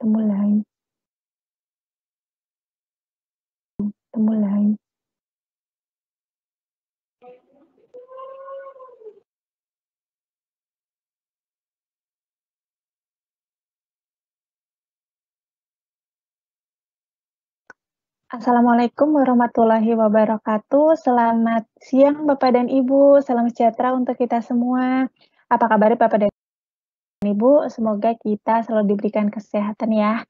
temulai temulai Assalamualaikum warahmatullahi wabarakatuh. Selamat siang Bapak dan Ibu. Salam sejahtera untuk kita semua. Apa kabar Bapak dan Ibu? Ibu, semoga kita selalu diberikan kesehatan ya.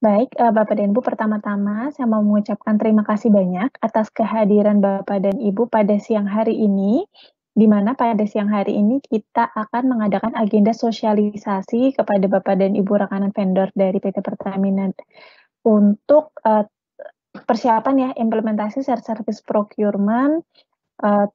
Baik, eh, Bapak dan Ibu, pertama-tama saya mau mengucapkan terima kasih banyak atas kehadiran Bapak dan Ibu pada siang hari ini, di mana pada siang hari ini kita akan mengadakan agenda sosialisasi kepada Bapak dan Ibu rekanan vendor dari PT Pertamina untuk eh, persiapan ya implementasi service procurement eh,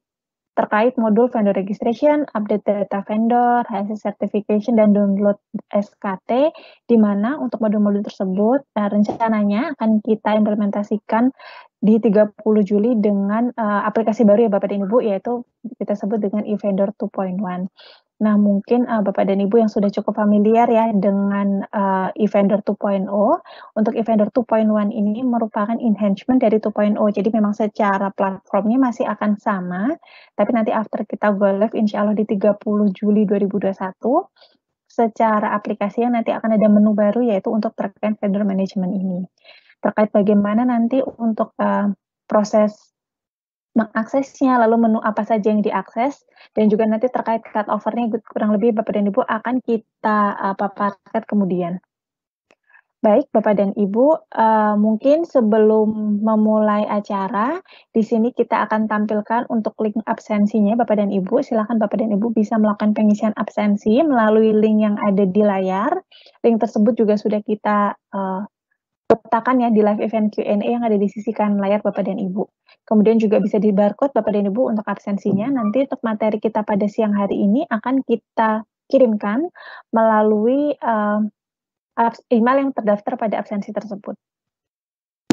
terkait modul vendor registration, update data vendor, hasil certification, dan download SKT, di mana untuk modul-modul tersebut nah, rencananya akan kita implementasikan di 30 Juli dengan uh, aplikasi baru ya Bapak dan Ibu, yaitu kita sebut dengan e-vendor 2.1. Nah, mungkin uh, Bapak dan Ibu yang sudah cukup familiar ya dengan uh, eh, 2.0, untuk Evender 2.1 ini merupakan enhancement dari 2.0. Jadi memang secara platformnya masih akan sama, tapi nanti after kita go live insya Allah di 30 Juli 2021, secara aplikasi yang nanti akan ada menu baru yaitu untuk terkait vendor management ini. Terkait bagaimana nanti untuk uh, proses mengaksesnya, lalu menu apa saja yang diakses, dan juga nanti terkait cut overnya kurang lebih Bapak dan Ibu akan kita uh, paparkan kemudian. Baik, Bapak dan Ibu, uh, mungkin sebelum memulai acara, di sini kita akan tampilkan untuk link absensinya, Bapak dan Ibu. Silakan Bapak dan Ibu bisa melakukan pengisian absensi melalui link yang ada di layar. Link tersebut juga sudah kita uh, letakkan ya di live event Q&A yang ada di sisi kanan layar Bapak dan Ibu. Kemudian juga bisa di barcode Bapak dan Ibu untuk absensinya. Hmm. Nanti untuk materi kita pada siang hari ini akan kita kirimkan melalui uh, email yang terdaftar pada absensi tersebut.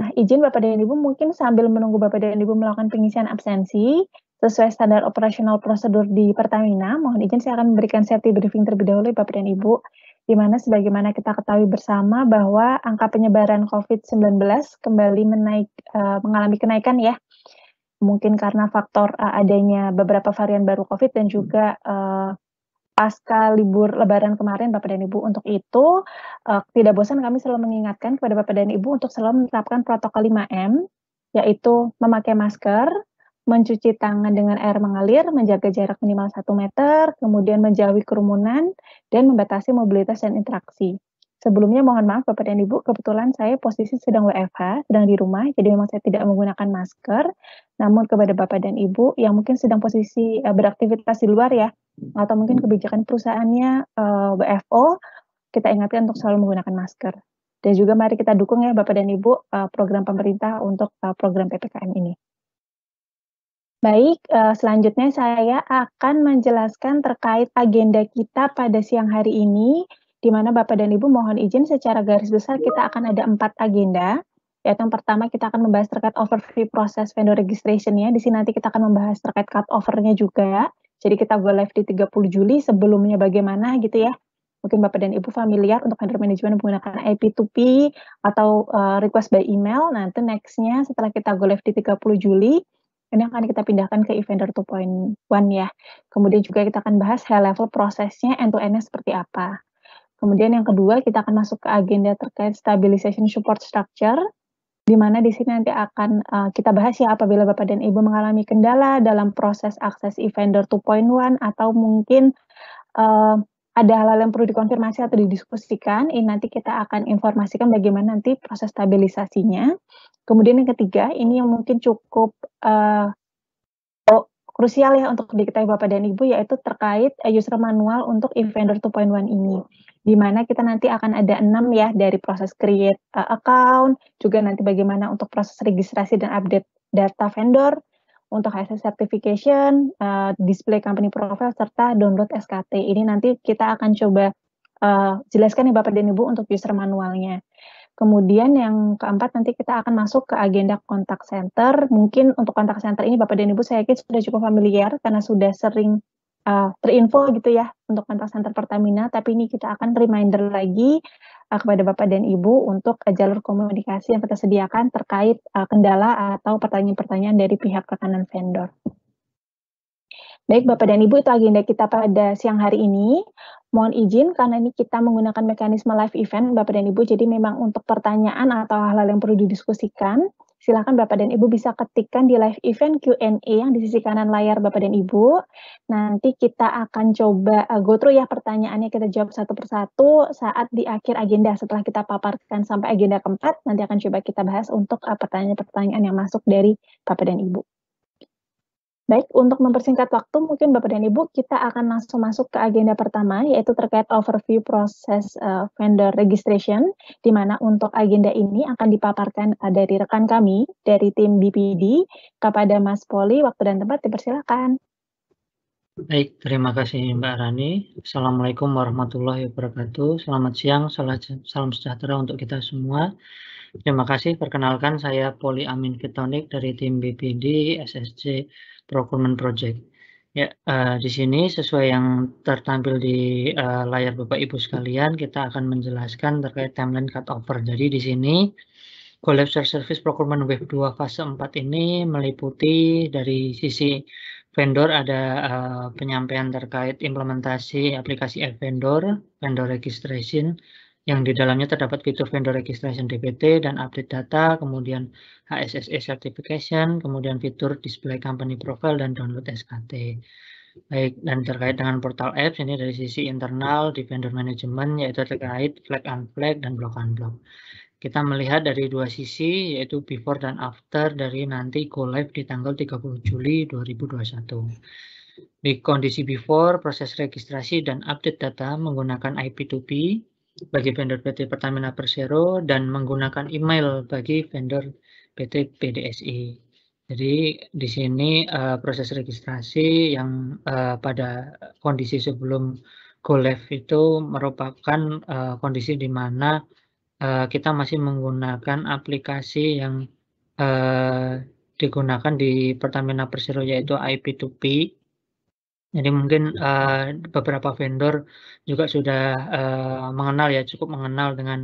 Nah, izin Bapak dan Ibu mungkin sambil menunggu Bapak dan Ibu melakukan pengisian absensi sesuai standar operasional prosedur di Pertamina, mohon izin saya akan memberikan safety briefing terlebih dahulu Bapak dan Ibu di mana sebagaimana kita ketahui bersama bahwa angka penyebaran COVID-19 kembali menaik, uh, mengalami kenaikan ya mungkin karena faktor uh, adanya beberapa varian baru COVID dan hmm. juga uh, pasca libur Lebaran kemarin Bapak dan Ibu. Untuk itu uh, tidak bosan kami selalu mengingatkan kepada Bapak dan Ibu untuk selalu menerapkan protokol 5M yaitu memakai masker, mencuci tangan dengan air mengalir, menjaga jarak minimal 1 meter, kemudian menjauhi kerumunan, dan membatasi mobilitas dan interaksi. Sebelumnya mohon maaf Bapak dan Ibu, kebetulan saya posisi sedang WFH, sedang di rumah, jadi memang saya tidak menggunakan masker. Namun kepada Bapak dan Ibu yang mungkin sedang posisi uh, beraktivitas di luar ya, atau mungkin kebijakan perusahaannya uh, eh, WFO, kita ingatkan untuk selalu menggunakan masker. Dan juga mari kita dukung ya Bapak dan Ibu uh, program pemerintah untuk uh, program PPKM ini. Baik, selanjutnya saya akan menjelaskan terkait agenda kita pada siang hari ini di mana Bapak dan Ibu mohon izin secara garis besar kita akan ada empat agenda. Yaitu yang pertama kita akan membahas terkait overview proses vendor registration-nya. Di sini nanti kita akan membahas terkait cut over-nya juga. Jadi kita go live di 30 Juli sebelumnya bagaimana gitu ya. Mungkin Bapak dan Ibu familiar untuk vendor management menggunakan IP2P atau uh, request by email. Nanti next-nya setelah kita go live di 30 Juli, ini akan kita pindahkan ke Eventer 2.1 ya. Kemudian juga kita akan bahas high level prosesnya end to end-nya seperti apa. Kemudian yang kedua kita akan masuk ke agenda terkait stabilization support structure di mana di sini nanti akan uh, kita bahas ya apabila Bapak dan Ibu mengalami kendala dalam proses akses e-vendor 2.1 atau mungkin uh, ada hal-hal yang perlu dikonfirmasi atau didiskusikan, ini nanti kita akan informasikan bagaimana nanti proses stabilisasinya. Kemudian yang ketiga, ini yang mungkin cukup uh, krusial ya untuk diketahui Bapak dan Ibu yaitu terkait eh, user manual untuk eVendor 2.1 ini. Di mana kita nanti akan ada enam ya dari proses create eh, account, juga nanti bagaimana untuk proses registrasi dan update data vendor, untuk hasil certification, eh, display company profile, serta download SKT. Ini nanti kita akan coba jelaskan ya Bapak dan Ibu untuk user manualnya. Kemudian yang keempat nanti kita akan masuk ke agenda kontak center. Mungkin untuk kontak center ini Bapak dan Ibu saya yakin sudah cukup familiar karena sudah sering uh, terinfo gitu ya untuk kontak center Pertamina. Tapi ini kita akan reminder lagi uh, kepada Bapak dan Ibu untuk uh, jalur komunikasi yang kita sediakan terkait uh, kendala atau pertanyaan-pertanyaan dari pihak rekanan vendor. Baik Bapak dan Ibu, itu agenda kita pada siang hari ini. Mohon izin karena ini kita menggunakan mekanisme live event Bapak dan Ibu, jadi memang untuk pertanyaan atau hal-hal yang perlu didiskusikan, silakan Bapak dan Ibu bisa ketikkan di live event Q&A yang di sisi kanan layar Bapak dan Ibu. Nanti kita akan coba uh, go through ya pertanyaannya kita jawab satu persatu saat di akhir agenda setelah kita paparkan sampai agenda keempat, nanti akan coba kita bahas untuk eh, pertanyaan-pertanyaan yang masuk dari Bapak dan Ibu. Baik, untuk mempersingkat waktu, mungkin Bapak dan Ibu, kita akan langsung masuk ke agenda pertama, yaitu terkait overview proses uh, vendor registration, di mana untuk agenda ini akan dipaparkan uh, dari rekan kami, dari tim BPD, kepada Mas Poli, waktu dan tempat dipersilakan. Baik, terima kasih Mbak Rani. Assalamualaikum warahmatullahi wabarakatuh. Selamat siang, salam sejahtera untuk kita semua. Terima kasih, perkenalkan saya Poli Amin Ketonik dari tim BPD SSC Procurement Project. Ya, uh, di sini sesuai yang tertampil di uh, layar Bapak Ibu sekalian, kita akan menjelaskan terkait timeline cut over. Jadi di sini Collapse Service Procurement Wave 2 fase 4 ini meliputi dari sisi vendor ada uh, penyampaian terkait implementasi aplikasi app vendor, vendor registration, yang di dalamnya terdapat fitur vendor registration DPT dan update data, kemudian HSSE certification, kemudian fitur display company profile dan download SKT. Baik, dan terkait dengan portal apps ini dari sisi internal di vendor management yaitu terkait flag unflag dan block and block kita melihat dari dua sisi yaitu before dan after dari nanti go live di tanggal 30 Juli 2021. Di kondisi before, proses registrasi dan update data menggunakan IP2P bagi vendor PT Pertamina Persero dan menggunakan email bagi vendor PT PDSI. Jadi di sini uh, proses registrasi yang uh, pada kondisi sebelum go live itu merupakan uh, kondisi di mana Eh, kita masih menggunakan aplikasi yang, uh, digunakan di Pertamina Persero yaitu IP2P. Jadi mungkin, uh, beberapa vendor juga sudah, uh, mengenal ya cukup mengenal dengan,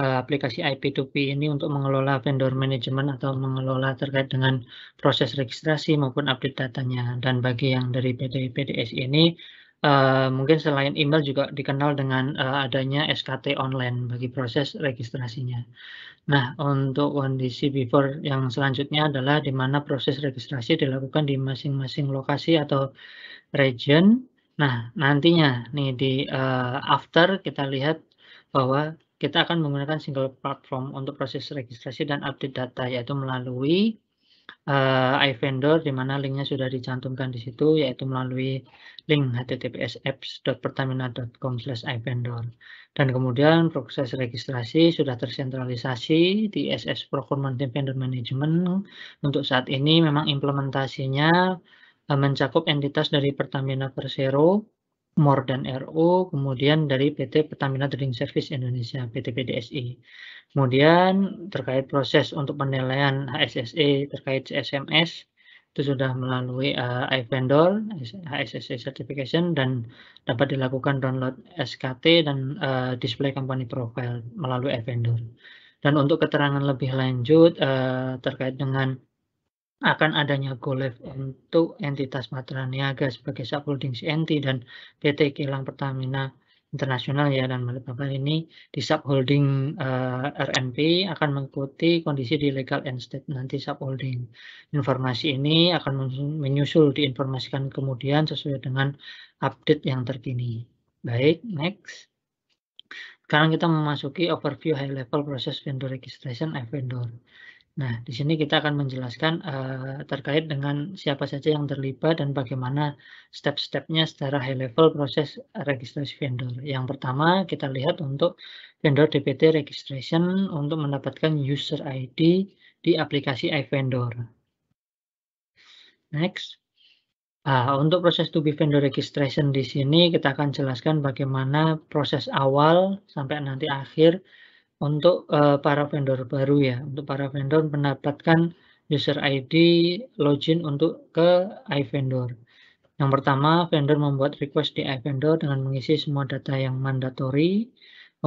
uh, aplikasi IP2P ini untuk mengelola vendor management atau mengelola terkait dengan proses registrasi maupun update datanya dan bagi yang dari PT PDS ini Uh, mungkin selain email juga dikenal dengan uh, adanya SKT online bagi proses registrasinya. Nah, untuk kondisi before yang selanjutnya adalah di mana proses registrasi dilakukan di masing-masing lokasi atau region. Nah, nantinya nih di uh, after kita lihat bahwa kita akan menggunakan single platform untuk proses registrasi dan update data yaitu melalui uh, iVendor di mana linknya sudah dicantumkan di situ yaitu melalui link https://apps.pertamina.com/ivendor dan kemudian proses registrasi sudah tersentralisasi di SS Procurement Vendor Management untuk saat ini memang implementasinya eh, mencakup entitas dari Pertamina Persero more dan RO, kemudian dari PT Pertamina Trading Service Indonesia, PT PDSI. Kemudian terkait proses untuk penilaian HSSE terkait SMS itu sudah melalui uh, eh, iVendor, HSSE Certification, dan dapat dilakukan download SKT dan uh, display company profile melalui iVendor. Dan untuk keterangan lebih lanjut uh, terkait dengan akan adanya golef untuk entitas matra niaga sebagai subholding CNT dan PT Kilang Pertamina Internasional ya dan menurut Bapak ini di subholding uh, eh, RNP akan mengikuti kondisi di legal entity nanti subholding. Informasi ini akan menyusul diinformasikan kemudian sesuai dengan update yang terkini. Baik, next. Sekarang kita memasuki overview high level proses vendor registration event vendor. Nah, di sini kita akan menjelaskan uh, terkait dengan siapa saja yang terlibat dan bagaimana step-stepnya secara high level proses registrasi vendor. Yang pertama kita lihat untuk vendor DPT registration untuk mendapatkan user ID di aplikasi iVendor. Next. Uh, untuk proses to be vendor registration di sini kita akan jelaskan bagaimana proses awal sampai nanti akhir untuk uh, para vendor baru ya, untuk para vendor mendapatkan user ID login untuk ke iVendor. Yang pertama, vendor membuat request di iVendor dengan mengisi semua data yang mandatory,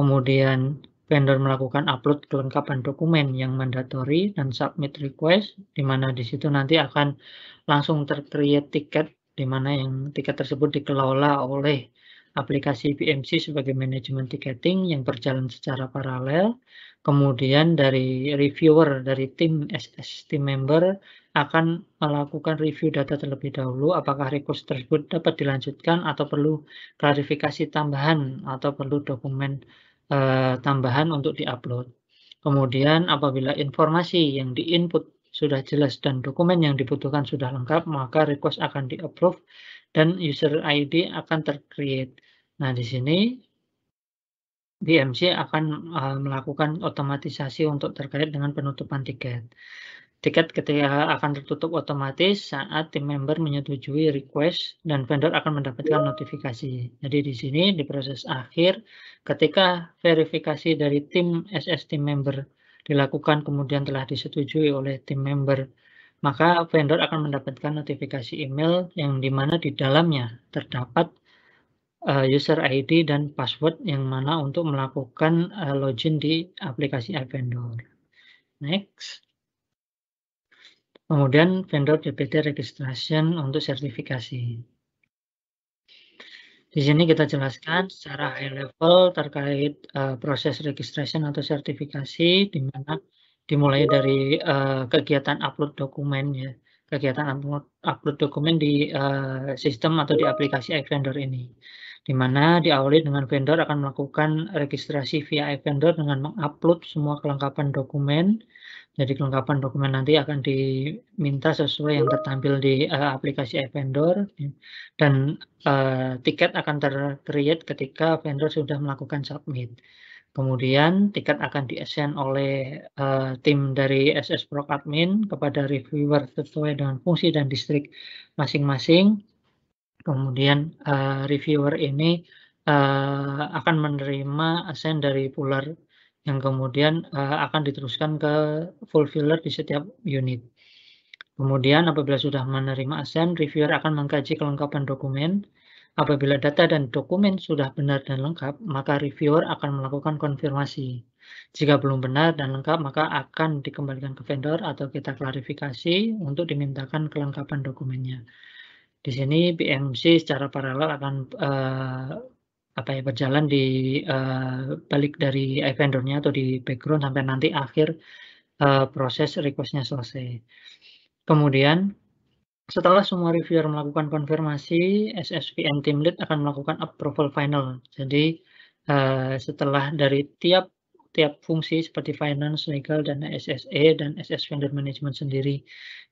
kemudian vendor melakukan upload kelengkapan dokumen yang mandatory dan submit request, di mana di situ nanti akan langsung tercreate tiket, di mana yang tiket tersebut dikelola oleh aplikasi BMC sebagai manajemen ticketing yang berjalan secara paralel. Kemudian dari reviewer, dari tim SS, tim member akan melakukan review data terlebih dahulu apakah request tersebut dapat dilanjutkan atau perlu klarifikasi tambahan atau perlu dokumen uh, tambahan untuk diupload. Kemudian apabila informasi yang diinput sudah jelas dan dokumen yang dibutuhkan sudah lengkap, maka request akan di-approve dan user ID akan tercreate. Nah, di sini DMC akan uh, melakukan otomatisasi untuk terkait dengan penutupan tiket. Tiket ketika akan tertutup otomatis saat tim member menyetujui request dan vendor akan mendapatkan notifikasi. Jadi di sini di proses akhir ketika verifikasi dari tim SS tim member dilakukan kemudian telah disetujui oleh tim member maka vendor akan mendapatkan notifikasi email yang dimana di dalamnya terdapat eh, user ID dan password yang mana untuk melakukan eh, login di aplikasi app vendor. Next. Kemudian vendor DPT registration untuk sertifikasi. Di sini kita jelaskan secara high level terkait uh, proses registration atau sertifikasi di mana dimulai dari uh, kegiatan upload dokumen ya kegiatan upload, upload dokumen di uh, sistem atau di aplikasi iVendor ini di mana diawali dengan vendor akan melakukan registrasi via iVendor dengan mengupload semua kelengkapan dokumen. Jadi kelengkapan dokumen nanti akan diminta sesuai yang tertampil di uh, aplikasi iVendor dan uh, tiket akan tercreate ketika vendor sudah melakukan submit. Kemudian tiket akan di-assign oleh uh, tim dari SS Proc Admin kepada reviewer sesuai dengan fungsi dan distrik masing-masing. Kemudian uh, reviewer ini uh, akan menerima assign dari puller yang kemudian uh, akan diteruskan ke fulfiller di setiap unit. Kemudian apabila sudah menerima assign, reviewer akan mengkaji kelengkapan dokumen Apabila data dan dokumen sudah benar dan lengkap, maka reviewer akan melakukan konfirmasi. Jika belum benar dan lengkap, maka akan dikembalikan ke vendor atau kita klarifikasi untuk dimintakan kelengkapan dokumennya. Di sini BMC secara paralel akan uh, apa ya berjalan di uh, balik dari vendornya atau di background sampai nanti akhir uh, proses requestnya selesai. Kemudian setelah semua reviewer melakukan konfirmasi, SSVN Team Lead akan melakukan approval final. Jadi uh, setelah dari tiap tiap fungsi seperti finance, legal, dan SSA e, dan SS vendor management sendiri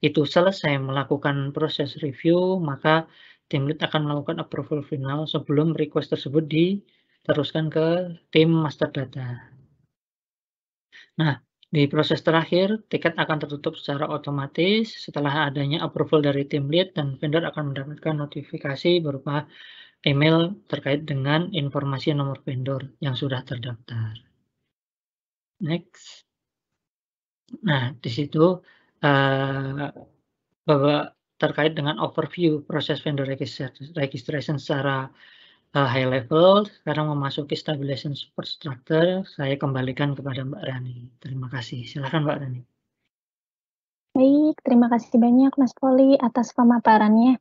itu selesai melakukan proses review, maka Team lead akan melakukan approval final sebelum request tersebut diteruskan ke tim master data. Nah, di proses terakhir, tiket akan tertutup secara otomatis setelah adanya approval dari tim lead dan vendor akan mendapatkan notifikasi berupa email terkait dengan informasi nomor vendor yang sudah terdaftar. Next. Nah, di situ uh, bahwa terkait dengan overview proses vendor registration secara uh, high level. Sekarang memasuki stabilization support structure. Saya kembalikan kepada Mbak Rani. Terima kasih. Silakan Mbak Rani. Baik, terima kasih banyak Mas Poli atas pemaparannya.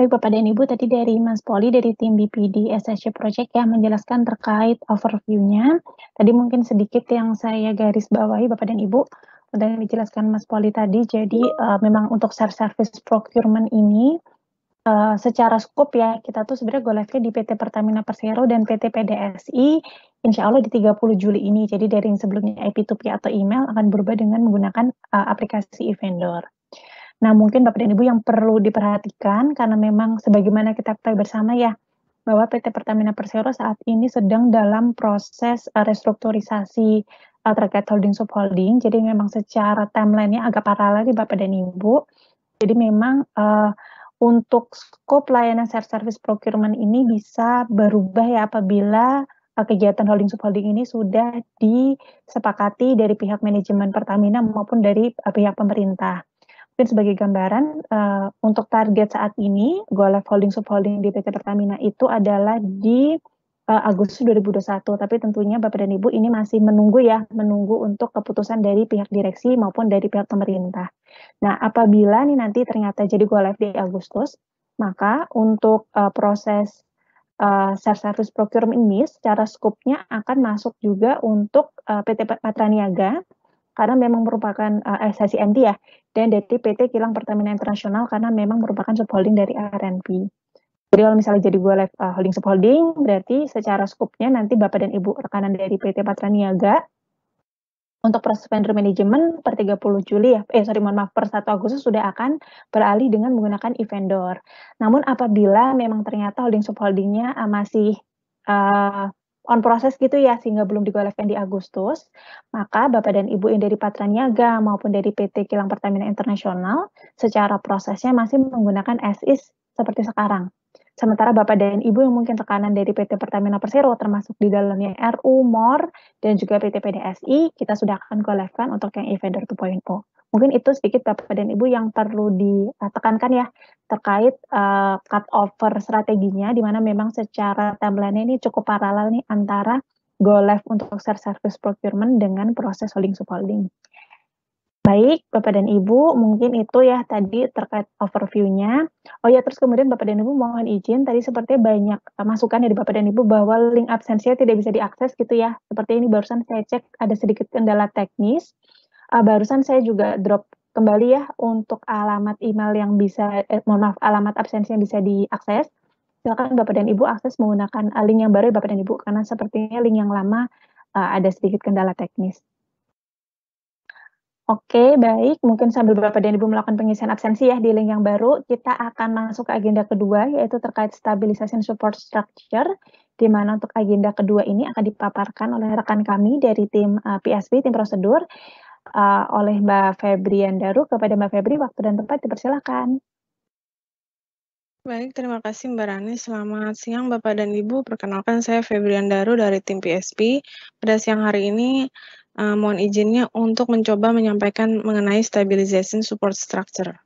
Baik Bapak dan Ibu, tadi dari Mas Poli dari tim BPD SSC Project yang menjelaskan terkait overview-nya. Tadi mungkin sedikit yang saya garis bawahi Bapak dan Ibu, dan dijelaskan Mas Poli tadi, jadi uh, memang untuk share service procurement ini uh, secara skop ya, kita tuh sebenarnya go live-nya di PT Pertamina Persero dan PT PDSI insya Allah di 30 Juli ini. Jadi dari yang sebelumnya IP2P atau email akan berubah dengan menggunakan uh, aplikasi e-vendor. Nah mungkin Bapak dan Ibu yang perlu diperhatikan karena memang sebagaimana kita ketahui bersama ya, bahwa PT Pertamina Persero saat ini sedang dalam proses uh, restrukturisasi uh, terkait holding subholding. Jadi memang secara timeline-nya agak paralel di Bapak dan Ibu. Jadi memang uh, untuk skop layanan self-service procurement ini bisa berubah ya apabila eh, kegiatan holding subholding ini sudah disepakati dari pihak manajemen Pertamina maupun dari eh, pihak pemerintah. Mungkin sebagai gambaran, uh, untuk target saat ini, Golaf Holding Subholding di PT Pertamina itu adalah di uh, Agustus 2021. Tapi tentunya Bapak dan Ibu ini masih menunggu ya, menunggu untuk keputusan dari pihak direksi maupun dari pihak pemerintah. Nah, apabila nih nanti ternyata jadi go live di Agustus, maka untuk uh, proses uh, self service procurement ini secara skupnya akan masuk juga untuk uh, PT Patraniaga karena memang merupakan uh, SSINT ya dan dari PT Kilang Pertamina Internasional karena memang merupakan subholding dari RNP. Jadi kalau misalnya jadi gue live uh, holding subholding, berarti secara skupnya nanti Bapak dan Ibu rekanan dari PT Patra Niaga untuk proses vendor management per 30 Juli ya, eh sorry mohon maaf per 1 Agustus sudah akan beralih dengan menggunakan e-vendor. Namun apabila memang ternyata holding subholdingnya uh, eh, masih uh, on proses gitu ya sehingga belum digolefkan di Agustus, maka Bapak dan Ibu yang dari Patra Niaga maupun dari PT Kilang Pertamina Internasional secara prosesnya masih menggunakan SIS seperti sekarang. Sementara Bapak dan Ibu yang mungkin tekanan dari PT Pertamina Persero termasuk di dalamnya RU, MOR, dan juga PT PDSI, kita sudah akan kolekkan untuk yang e-vendor 2.0. Mungkin itu sedikit Bapak dan Ibu yang perlu ditekankan ya terkait uh, cut over strateginya di mana memang secara timeline ini cukup paralel nih antara go live untuk share service procurement dengan proses holding subholding. Baik, Bapak dan Ibu, mungkin itu ya tadi terkait overview-nya. Oh ya, terus kemudian Bapak dan Ibu mohon izin, tadi sepertinya banyak masukan dari Bapak dan Ibu bahwa link absensinya tidak bisa diakses gitu ya. Seperti ini barusan saya cek ada sedikit kendala teknis. Uh, barusan saya juga drop kembali ya untuk alamat email yang bisa, eh, mohon maaf, alamat absensi yang bisa diakses. Silakan Bapak dan Ibu akses menggunakan link yang baru ya, Bapak dan Ibu, karena sepertinya link yang lama uh, ada sedikit kendala teknis. Oke, baik. Mungkin sambil Bapak dan Ibu melakukan pengisian absensi ya di link yang baru, kita akan masuk ke agenda kedua, yaitu terkait stabilisasi support structure, di mana untuk agenda kedua ini akan dipaparkan oleh rekan kami dari tim uh, eh, PSB, tim prosedur, uh, oleh Mbak Febrian Daru. Kepada Mbak Febri, waktu dan tempat dipersilakan. Baik, terima kasih Mbak Rani. Selamat siang Bapak dan Ibu. Perkenalkan saya Febrian Daru dari tim PSP. Pada siang hari ini Uh, mohon izinnya untuk mencoba menyampaikan mengenai stabilization support structure.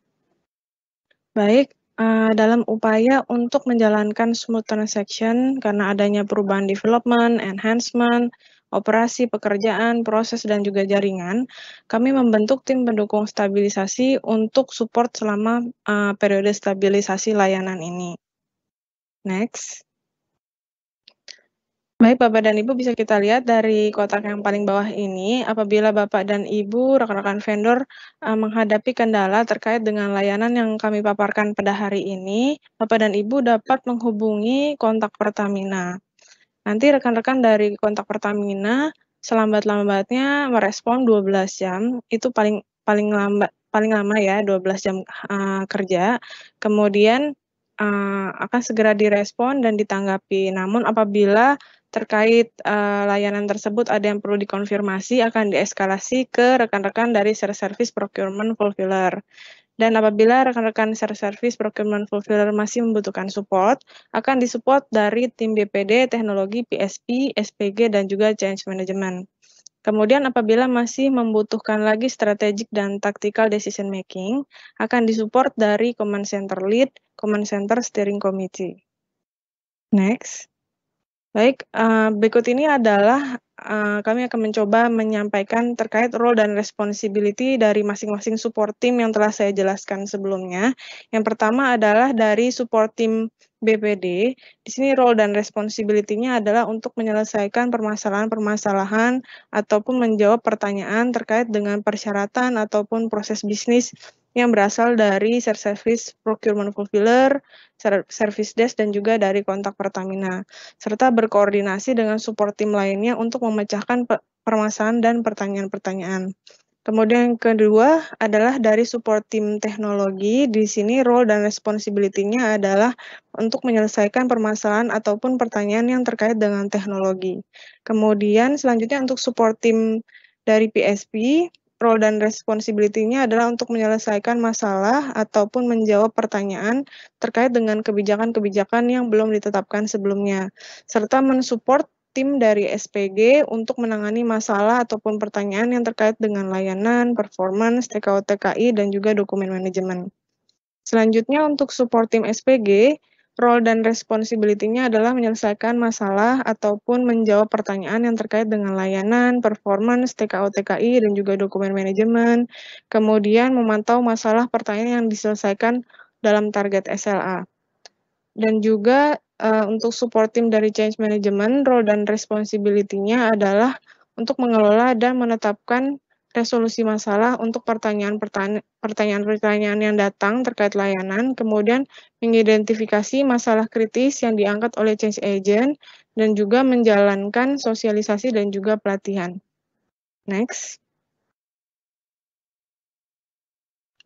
Baik, uh, dalam upaya untuk menjalankan smooth transaction karena adanya perubahan development, enhancement, operasi, pekerjaan, proses, dan juga jaringan, kami membentuk tim pendukung stabilisasi untuk support selama uh, periode stabilisasi layanan ini. Next. Baik, Bapak dan Ibu bisa kita lihat dari kotak yang paling bawah ini, apabila Bapak dan Ibu, rekan-rekan vendor eh, menghadapi kendala terkait dengan layanan yang kami paparkan pada hari ini, Bapak dan Ibu dapat menghubungi kontak Pertamina. Nanti rekan-rekan dari kontak Pertamina selambat-lambatnya merespon 12 jam, itu paling paling lambat paling lama ya 12 jam uh, kerja. Kemudian uh, eh, akan segera direspon dan ditanggapi. Namun apabila terkait uh, layanan tersebut ada yang perlu dikonfirmasi akan dieskalasi ke rekan-rekan dari service procurement fulfiller. Dan apabila rekan-rekan service procurement fulfiller masih membutuhkan support, akan disupport dari tim BPD, teknologi, PSP, SPG, dan juga change management. Kemudian apabila masih membutuhkan lagi strategic dan tactical decision making, akan disupport dari command center lead, command center steering committee. Next. Baik, eh, berikut ini adalah eh, kami akan mencoba menyampaikan terkait role dan responsibility dari masing-masing support team yang telah saya jelaskan sebelumnya. Yang pertama adalah dari support team BPD, di sini role dan responsibility-nya adalah untuk menyelesaikan permasalahan-permasalahan ataupun menjawab pertanyaan terkait dengan persyaratan ataupun proses bisnis yang berasal dari service procurement fulfiller, service desk, dan juga dari kontak Pertamina, serta berkoordinasi dengan support team lainnya untuk memecahkan permasalahan dan pertanyaan-pertanyaan. Kemudian yang kedua adalah dari support tim teknologi. Di sini role dan responsibility-nya adalah untuk menyelesaikan permasalahan ataupun pertanyaan yang terkait dengan teknologi. Kemudian selanjutnya untuk support tim dari PSP, role dan responsibility-nya adalah untuk menyelesaikan masalah ataupun menjawab pertanyaan terkait dengan kebijakan-kebijakan yang belum ditetapkan sebelumnya, serta mensupport tim dari SPG untuk menangani masalah ataupun pertanyaan yang terkait dengan layanan, performance, TKO TKI, dan juga dokumen manajemen. Selanjutnya untuk support tim SPG, role dan responsibility-nya adalah menyelesaikan masalah ataupun menjawab pertanyaan yang terkait dengan layanan, performance, TKO TKI, dan juga dokumen manajemen, kemudian memantau masalah pertanyaan yang diselesaikan dalam target SLA. Dan juga Eh, untuk support team dari change management, role dan responsibility-nya adalah untuk mengelola dan menetapkan resolusi masalah untuk pertanyaan-pertanyaan yang datang terkait layanan, kemudian mengidentifikasi masalah kritis yang diangkat oleh change agent, dan juga menjalankan sosialisasi dan juga pelatihan. Next.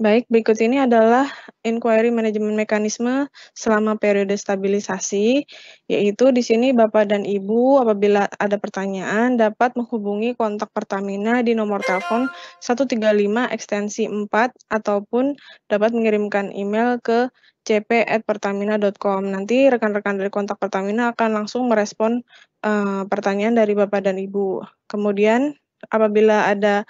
Baik, berikut ini adalah inquiry manajemen mekanisme selama periode stabilisasi, yaitu di sini Bapak dan Ibu apabila ada pertanyaan dapat menghubungi kontak Pertamina di nomor telepon 135 ekstensi 4 ataupun dapat mengirimkan email ke cp@pertamina.com. Nanti rekan-rekan dari kontak Pertamina akan langsung merespon uh, pertanyaan dari Bapak dan Ibu. Kemudian apabila ada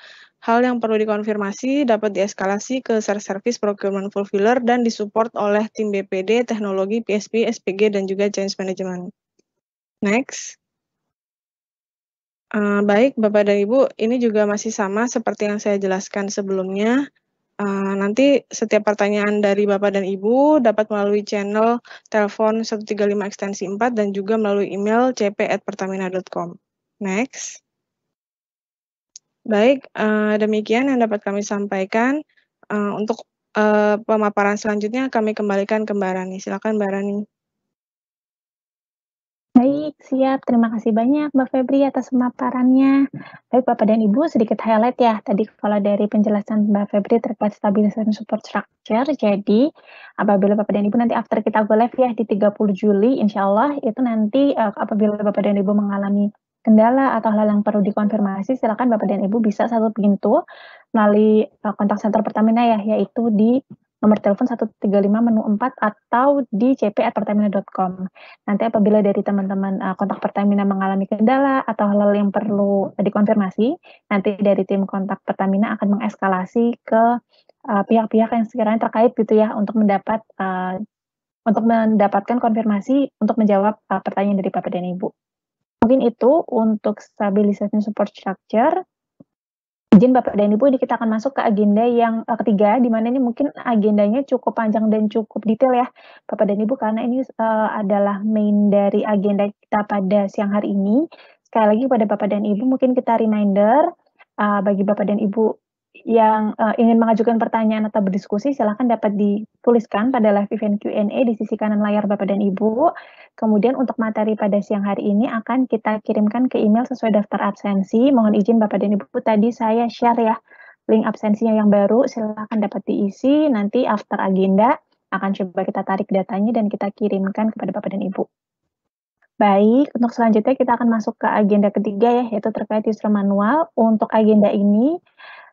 Hal yang perlu dikonfirmasi dapat dieskalasi ke Service Procurement Fulfiller dan disupport oleh tim BPD, teknologi, PSP, SPG, dan juga Change Management. Next. Uh, baik, Bapak dan Ibu, ini juga masih sama seperti yang saya jelaskan sebelumnya. Uh, nanti setiap pertanyaan dari Bapak dan Ibu dapat melalui channel telepon 135 ekstensi 4 dan juga melalui email cp@pertamina.com. Next. Baik, uh, demikian yang dapat kami sampaikan. Uh, untuk uh, pemaparan selanjutnya kami kembalikan ke Mbak Rani. Silakan Mbak Rani. Baik, siap. Terima kasih banyak Mbak Febri atas pemaparannya. Baik Bapak dan Ibu, sedikit highlight ya. Tadi kalau dari penjelasan Mbak Febri terkait stabilisasi support structure, jadi apabila Bapak dan Ibu nanti after kita go live ya di 30 Juli, insya Allah itu nanti apabila Bapak dan Ibu mengalami kendala atau hal yang perlu dikonfirmasi, silakan Bapak dan Ibu bisa satu pintu melalui e, kontak senter Pertamina ya, yaitu di nomor telepon 135 menu 4 atau di cp@pertamina.com. Nanti apabila dari teman-teman e, kontak Pertamina mengalami kendala atau hal yang perlu dikonfirmasi, nanti dari tim kontak Pertamina akan mengeskalasi ke e, pihak-pihak uh, yang sekiranya terkait gitu ya untuk mendapat uh, untuk mendapatkan konfirmasi untuk menjawab uh, pertanyaan dari Bapak dan Ibu. Mungkin itu untuk stabilisasi support structure. Izin Bapak dan Ibu, ini kita akan masuk ke agenda yang eh, ketiga, di mana ini mungkin agendanya cukup panjang dan cukup detail ya, Bapak dan Ibu, karena ini uh, adalah main dari agenda kita pada siang hari ini. Sekali lagi kepada Bapak dan Ibu, mungkin kita reminder uh, bagi Bapak dan Ibu yang uh, ingin mengajukan pertanyaan atau berdiskusi silahkan dapat dituliskan pada live event Q&A di sisi kanan layar Bapak dan Ibu. Kemudian untuk materi pada siang hari ini akan kita kirimkan ke email sesuai daftar absensi. Mohon izin Bapak dan Ibu tadi saya share ya link absensinya yang baru silahkan dapat diisi nanti after agenda akan coba kita tarik datanya dan kita kirimkan kepada Bapak dan Ibu. Baik, untuk selanjutnya kita akan masuk ke agenda ketiga ya, yaitu terkait user manual. Untuk agenda ini,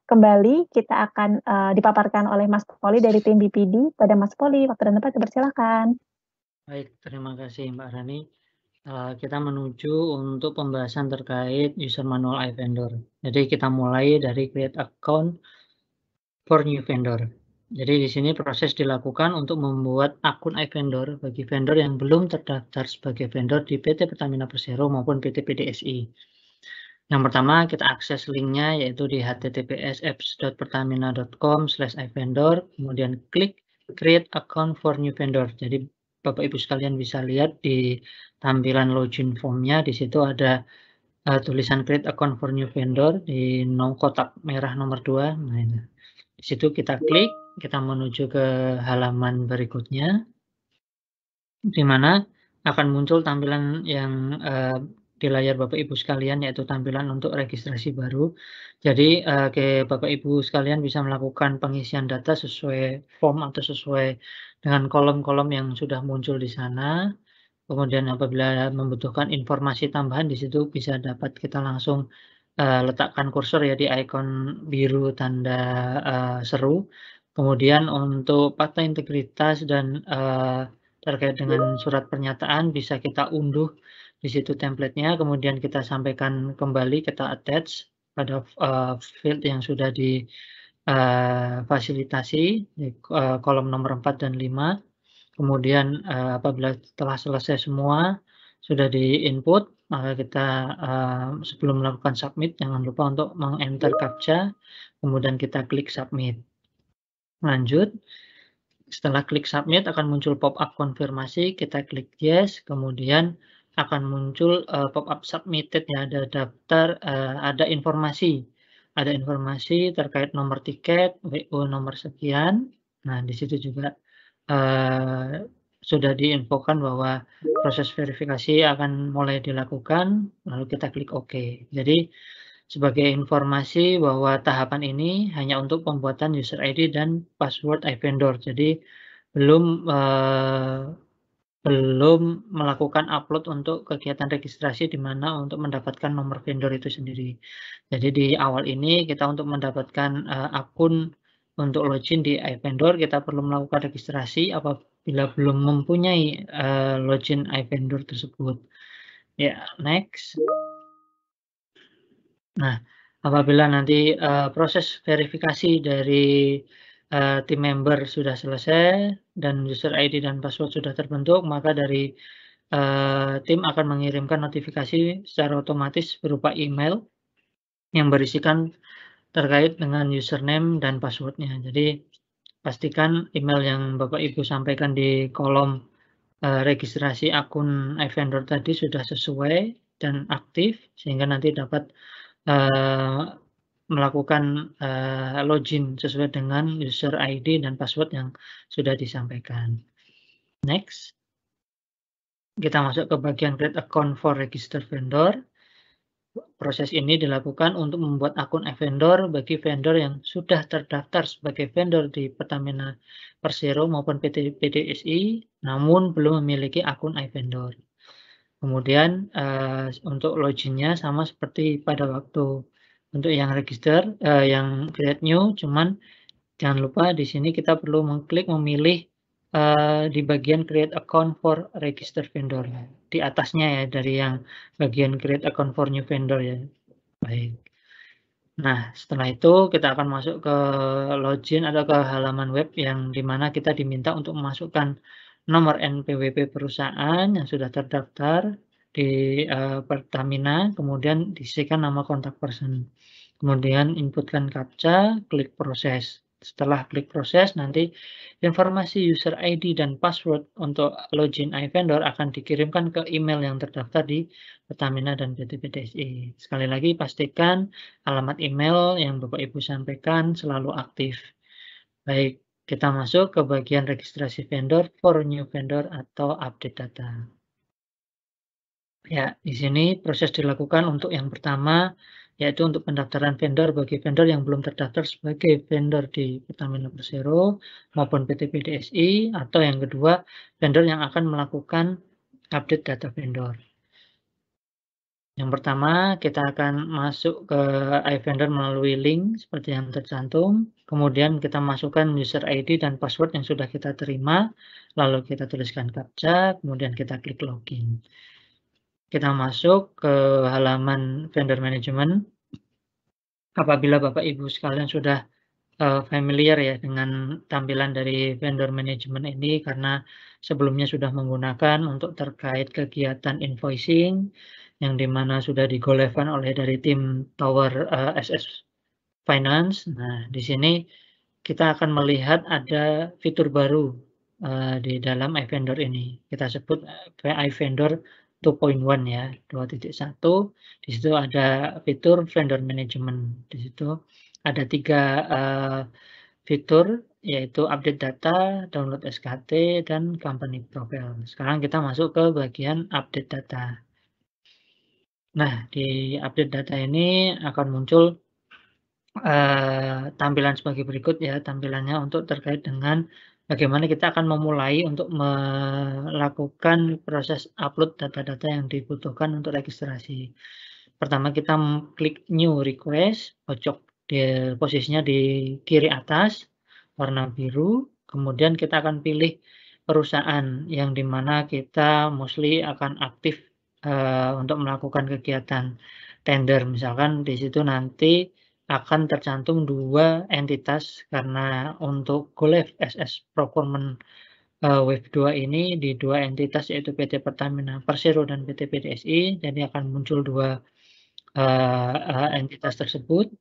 kembali kita akan uh, dipaparkan oleh Mas Poli dari tim BPD. Pada Mas Poli, waktu dan tempat dipersilakan. Baik, terima kasih Mbak Rani. Uh, kita menuju untuk pembahasan terkait user manual iVendor. Jadi kita mulai dari create account for new vendor. Jadi di sini proses dilakukan untuk membuat akun iVendor bagi vendor yang belum terdaftar sebagai vendor di PT Pertamina Persero maupun PT PDSI. Yang pertama kita akses linknya yaitu di https apps.pertamina.com slash vendor kemudian klik create account for new vendor. Jadi Bapak Ibu sekalian bisa lihat di tampilan login formnya di situ ada uh, tulisan create account for new vendor di no kotak merah nomor 2. Nah, ini. Di situ kita klik, kita menuju ke halaman berikutnya di mana akan muncul tampilan yang uh, di layar Bapak Ibu sekalian yaitu tampilan untuk registrasi baru. Jadi eh, ke Bapak Ibu sekalian bisa melakukan pengisian data sesuai form atau sesuai dengan kolom-kolom yang sudah muncul di sana. Kemudian apabila membutuhkan informasi tambahan di situ bisa dapat kita langsung eh, letakkan kursor ya di ikon biru tanda eh, seru. Kemudian untuk fakta integritas dan eh, terkait dengan surat pernyataan bisa kita unduh di situ templatenya, kemudian kita sampaikan kembali, kita attach pada uh, field yang sudah di uh, fasilitasi di uh, kolom nomor 4 dan 5. Kemudian uh, apabila telah selesai semua, sudah di input, maka kita uh, sebelum melakukan submit jangan lupa untuk meng-enter CAPTCHA, kemudian kita klik submit. Lanjut, setelah klik submit akan muncul pop-up konfirmasi, kita klik yes, kemudian akan muncul uh, pop-up submitted ya ada daftar uh, ada informasi ada informasi terkait nomor tiket WO nomor sekian nah di situ juga uh, sudah diinfokan bahwa proses verifikasi akan mulai dilakukan lalu kita klik OK jadi sebagai informasi bahwa tahapan ini hanya untuk pembuatan user ID dan password iVendor jadi belum uh, belum melakukan upload untuk kegiatan registrasi di mana untuk mendapatkan nomor vendor itu sendiri. Jadi di awal ini kita untuk mendapatkan uh, akun untuk login di iVendor kita perlu melakukan registrasi apabila belum mempunyai uh, login iVendor tersebut. Ya, yeah, next. Nah, apabila nanti uh, proses verifikasi dari uh, tim member sudah selesai dan user ID dan password sudah terbentuk, maka dari uh, tim akan mengirimkan notifikasi secara otomatis berupa email yang berisikan terkait dengan username dan passwordnya. Jadi pastikan email yang Bapak Ibu sampaikan di kolom uh, registrasi akun iVendor tadi sudah sesuai dan aktif sehingga nanti dapat uh, melakukan uh, login sesuai dengan user ID dan password yang sudah disampaikan. Next. Kita masuk ke bagian create account for register vendor. Proses ini dilakukan untuk membuat akun vendor bagi vendor yang sudah terdaftar sebagai vendor di Pertamina Persero maupun PT PDSI, namun belum memiliki akun e-vendor. Kemudian uh, untuk loginnya sama seperti pada waktu untuk yang register, uh, yang create new, cuman jangan lupa di sini kita perlu mengklik memilih uh, di bagian create account for register vendor ya. di atasnya ya dari yang bagian create account for new vendor ya. Baik. Nah, setelah itu kita akan masuk ke login atau ke halaman web yang dimana kita diminta untuk memasukkan nomor NPWP perusahaan yang sudah terdaftar di uh, Pertamina, kemudian diisikan nama kontak person. Kemudian inputkan captcha, klik proses. Setelah klik proses, nanti informasi user ID dan password untuk login iVendor akan dikirimkan ke email yang terdaftar di Pertamina dan PT PTSI. Sekali lagi, pastikan alamat email yang Bapak-Ibu sampaikan selalu aktif. Baik, kita masuk ke bagian registrasi vendor, for new vendor, atau update data. Ya, di sini proses dilakukan untuk yang pertama yaitu untuk pendaftaran vendor bagi vendor yang belum terdaftar sebagai vendor di Pertamina Persero maupun PT PDSI atau yang kedua vendor yang akan melakukan update data vendor. Yang pertama kita akan masuk ke iVendor melalui link seperti yang tercantum. Kemudian kita masukkan user ID dan password yang sudah kita terima. Lalu kita tuliskan CAPTCHA, kemudian kita klik login. Kita masuk ke halaman vendor management. Apabila Bapak Ibu sekalian sudah uh, familiar ya dengan tampilan dari vendor management ini karena sebelumnya sudah menggunakan untuk terkait kegiatan invoicing yang dimana sudah digolevan oleh dari tim Tower uh, eh, SS Finance. Nah, di sini kita akan melihat ada fitur baru uh, di dalam iVendor ini. Kita sebut iVendor 2.1 ya 2.1 di situ ada fitur vendor management di situ ada tiga uh, fitur yaitu update data, download SKT dan company profile. Sekarang kita masuk ke bagian update data. Nah di update data ini akan muncul uh, tampilan sebagai berikut ya tampilannya untuk terkait dengan bagaimana kita akan memulai untuk melakukan proses upload data-data yang dibutuhkan untuk registrasi. Pertama kita klik new request, pojok di, posisinya di kiri atas, warna biru. Kemudian kita akan pilih perusahaan yang dimana kita mostly akan aktif uh, untuk melakukan kegiatan tender. Misalkan di situ nanti akan tercantum dua entitas karena untuk GoLev SS Procurement uh, Wave 2 ini di dua entitas yaitu PT Pertamina Persero dan PT PDSI jadi akan muncul dua uh, uh, entitas tersebut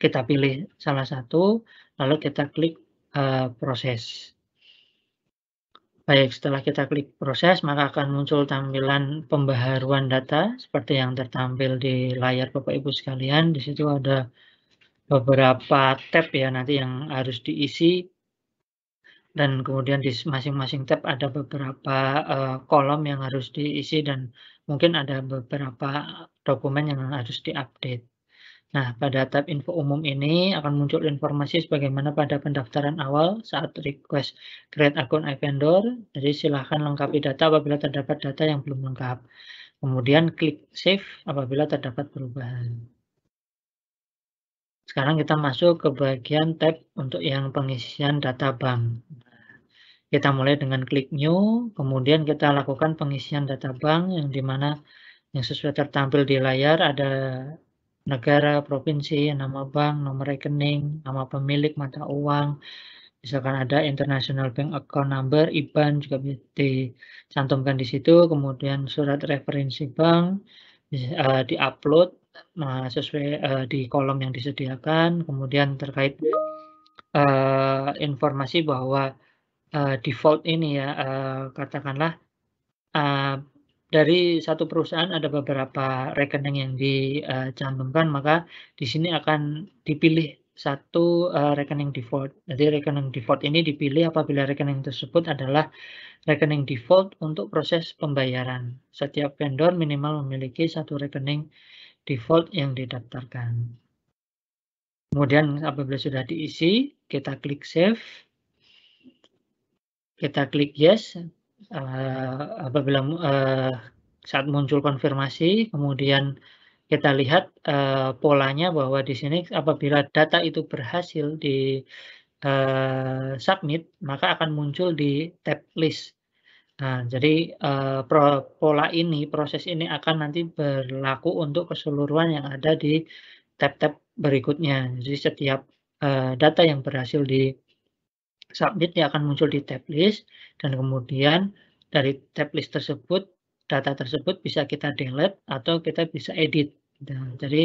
kita pilih salah satu lalu kita klik uh, proses Baik, setelah kita klik proses, maka akan muncul tampilan pembaharuan data seperti yang tertampil di layar Bapak Ibu sekalian. Di situ ada beberapa tab ya nanti yang harus diisi dan kemudian di masing-masing tab ada beberapa uh, kolom yang harus diisi dan mungkin ada beberapa dokumen yang harus diupdate. Nah, pada tab info umum ini akan muncul informasi sebagaimana pada pendaftaran awal saat request create akun iVendor. Jadi silahkan lengkapi data apabila terdapat data yang belum lengkap. Kemudian klik save apabila terdapat perubahan. Sekarang kita masuk ke bagian tab untuk yang pengisian data bank. Kita mulai dengan klik New, kemudian kita lakukan pengisian data bank yang dimana yang sesuai tertampil di layar ada negara, provinsi, nama bank, nomor rekening, nama pemilik, mata uang, misalkan ada International Bank Account Number, IBAN juga dicantumkan di situ, kemudian surat referensi bank eh, di-upload Nah, sesuai uh, di kolom yang disediakan, kemudian terkait, uh, informasi bahwa, uh, default ini ya, uh, katakanlah, uh, dari satu perusahaan ada beberapa rekening yang dicantumkan maka di sini akan dipilih satu, uh, rekening default. Jadi rekening default ini dipilih apabila rekening tersebut adalah rekening default untuk proses pembayaran. Setiap vendor minimal memiliki satu rekening default yang didaftarkan. Kemudian apabila sudah diisi, kita klik save. Kita klik yes. Uh, apabila uh, saat muncul konfirmasi, kemudian kita lihat uh, polanya bahwa di sini apabila data itu berhasil di uh, submit, maka akan muncul di tab list. Nah, jadi, uh, pola ini, proses ini akan nanti berlaku untuk keseluruhan yang ada di tab-tab berikutnya. Jadi setiap, uh, data yang berhasil di-submit dia akan muncul di tab list dan kemudian dari tab list tersebut, data tersebut bisa kita delete atau kita bisa edit. Nah, jadi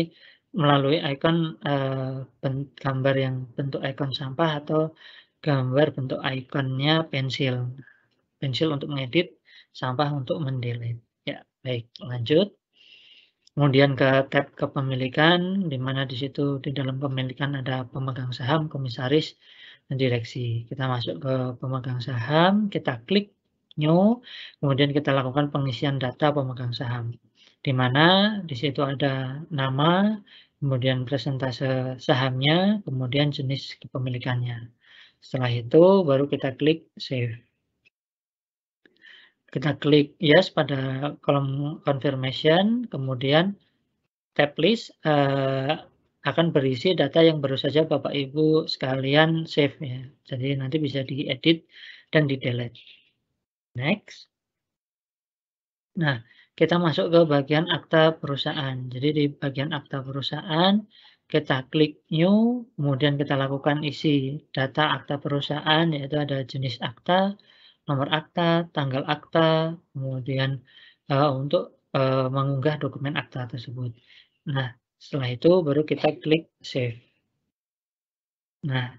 melalui icon uh, eh, gambar yang bentuk icon sampah atau gambar bentuk ikonnya pensil pensil untuk mengedit, sampah untuk mendelete. Ya, baik, lanjut. Kemudian ke tab kepemilikan, di mana di situ di dalam pemilikan ada pemegang saham, komisaris, dan direksi. Kita masuk ke pemegang saham, kita klik new, kemudian kita lakukan pengisian data pemegang saham. Di mana di situ ada nama, kemudian presentase sahamnya, kemudian jenis kepemilikannya. Setelah itu baru kita klik save kita klik yes pada kolom confirmation, kemudian tab list uh, akan berisi data yang baru saja Bapak Ibu sekalian save ya. Jadi nanti bisa diedit dan di delete. Next. Nah, kita masuk ke bagian akta perusahaan. Jadi di bagian akta perusahaan kita klik new, kemudian kita lakukan isi data akta perusahaan yaitu ada jenis akta, nomor akta, tanggal akta, kemudian uh, untuk uh, mengunggah dokumen akta tersebut. Nah, setelah itu baru kita klik save. Nah,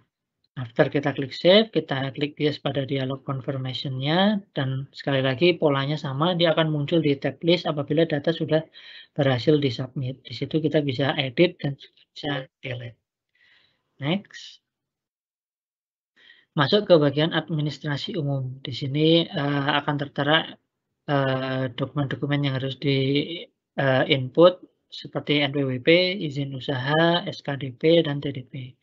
after kita klik save, kita klik yes pada dialog confirmation-nya dan sekali lagi polanya sama, dia akan muncul di tab list apabila data sudah berhasil disubmit. Di situ kita bisa edit dan bisa delete. Next. Masuk ke bagian administrasi umum. Di sini uh, akan tertera eh, dokumen-dokumen uh, yang harus di uh, input seperti NPWP, izin usaha, SKDP, dan TDP.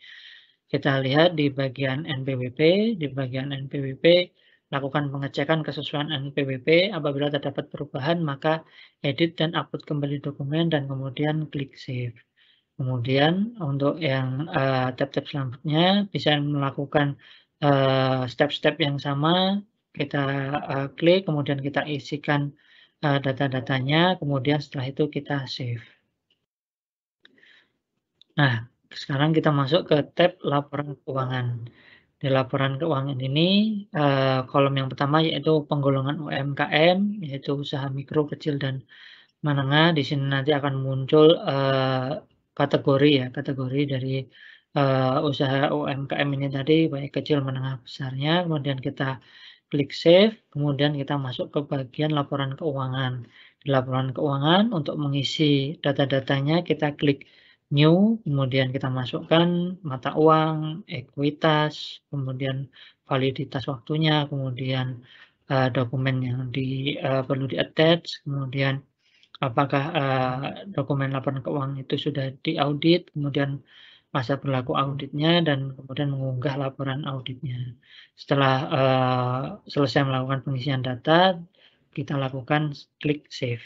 Kita lihat di bagian NPWP, di bagian NPWP lakukan pengecekan kesesuaian NPWP. Apabila terdapat perubahan, maka edit dan upload kembali dokumen dan kemudian klik save. Kemudian untuk yang tab-tab uh, selanjutnya bisa melakukan Eh, step-step uh, yang sama, kita uh, klik, kemudian kita isikan uh, data-datanya, kemudian setelah itu kita save. Nah, sekarang kita masuk ke tab laporan keuangan. Di laporan keuangan ini, uh, kolom yang pertama yaitu penggolongan UMKM, yaitu usaha mikro, kecil, dan menengah. Di sini nanti akan muncul uh, kategori ya, kategori dari uh, usaha UMKM ini tadi baik kecil menengah besarnya kemudian kita klik save kemudian kita masuk ke bagian laporan keuangan di laporan keuangan untuk mengisi data-datanya kita klik new kemudian kita masukkan mata uang ekuitas kemudian validitas waktunya kemudian uh, dokumen yang di uh, perlu di attach kemudian apakah uh, dokumen laporan keuangan itu sudah diaudit kemudian masa berlaku auditnya dan kemudian mengunggah laporan auditnya. Setelah uh, selesai melakukan pengisian data, kita lakukan klik save.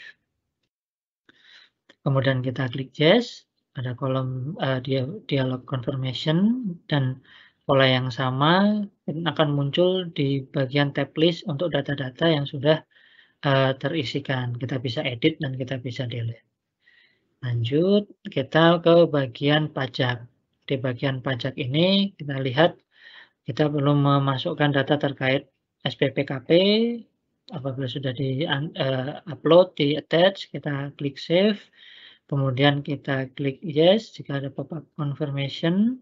Kemudian kita klik yes, ada kolom uh, dialog confirmation dan pola yang sama akan muncul di bagian tab list untuk data-data yang sudah uh, terisikan. Kita bisa edit dan kita bisa delete. Lanjut, kita ke bagian pajak. Di bagian pajak ini kita lihat kita belum memasukkan data terkait SPPKP. Apabila sudah di uh, upload, di attach, kita klik save. Kemudian kita klik yes jika ada pop-up confirmation.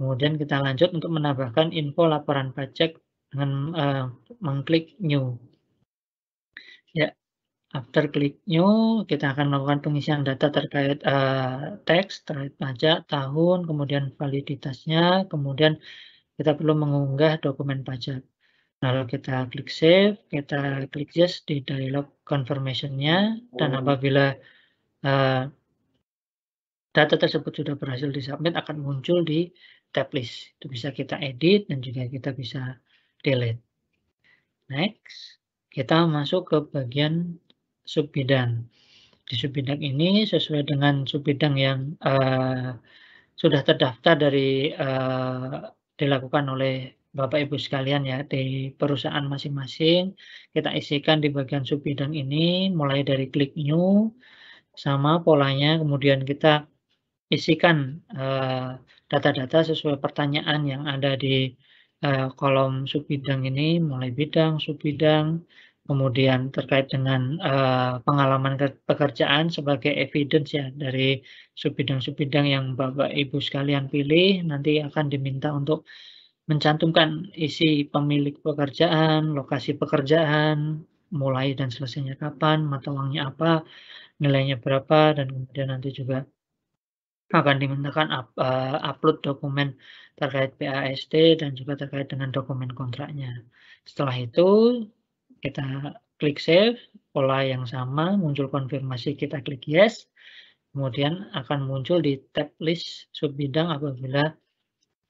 Kemudian kita lanjut untuk menambahkan info laporan pajak dengan uh, mengklik new. After klik new, kita akan melakukan pengisian data terkait uh, teks, terkait pajak, tahun, kemudian validitasnya, kemudian kita perlu mengunggah dokumen pajak. Lalu kita klik save, kita klik yes di dialog confirmation-nya, dan oh. apabila uh, data tersebut sudah berhasil disubmit akan muncul di tab list. Itu bisa kita edit dan juga kita bisa delete. Next, kita masuk ke bagian Sub bidang Di sub bidang ini sesuai dengan sub bidang yang uh, sudah terdaftar dari uh, dilakukan oleh Bapak Ibu sekalian ya di perusahaan masing-masing kita isikan di bagian sub bidang ini mulai dari klik new sama polanya kemudian kita isikan eh, data-data uh, sesuai pertanyaan yang ada di uh, kolom bidang ini mulai bidang, sub bidang kemudian terkait dengan uh, pengalaman pekerjaan sebagai evidence ya dari subidang-subidang yang Bapak Ibu sekalian pilih nanti akan diminta untuk mencantumkan isi pemilik pekerjaan, lokasi pekerjaan, mulai dan selesainya kapan, mata uangnya apa, nilainya berapa, dan kemudian nanti juga akan dimintakan up, uh, upload dokumen terkait PAST dan juga terkait dengan dokumen kontraknya. Setelah itu kita klik save, pola yang sama, muncul konfirmasi, kita klik yes. Kemudian akan muncul di tab list sub bidang apabila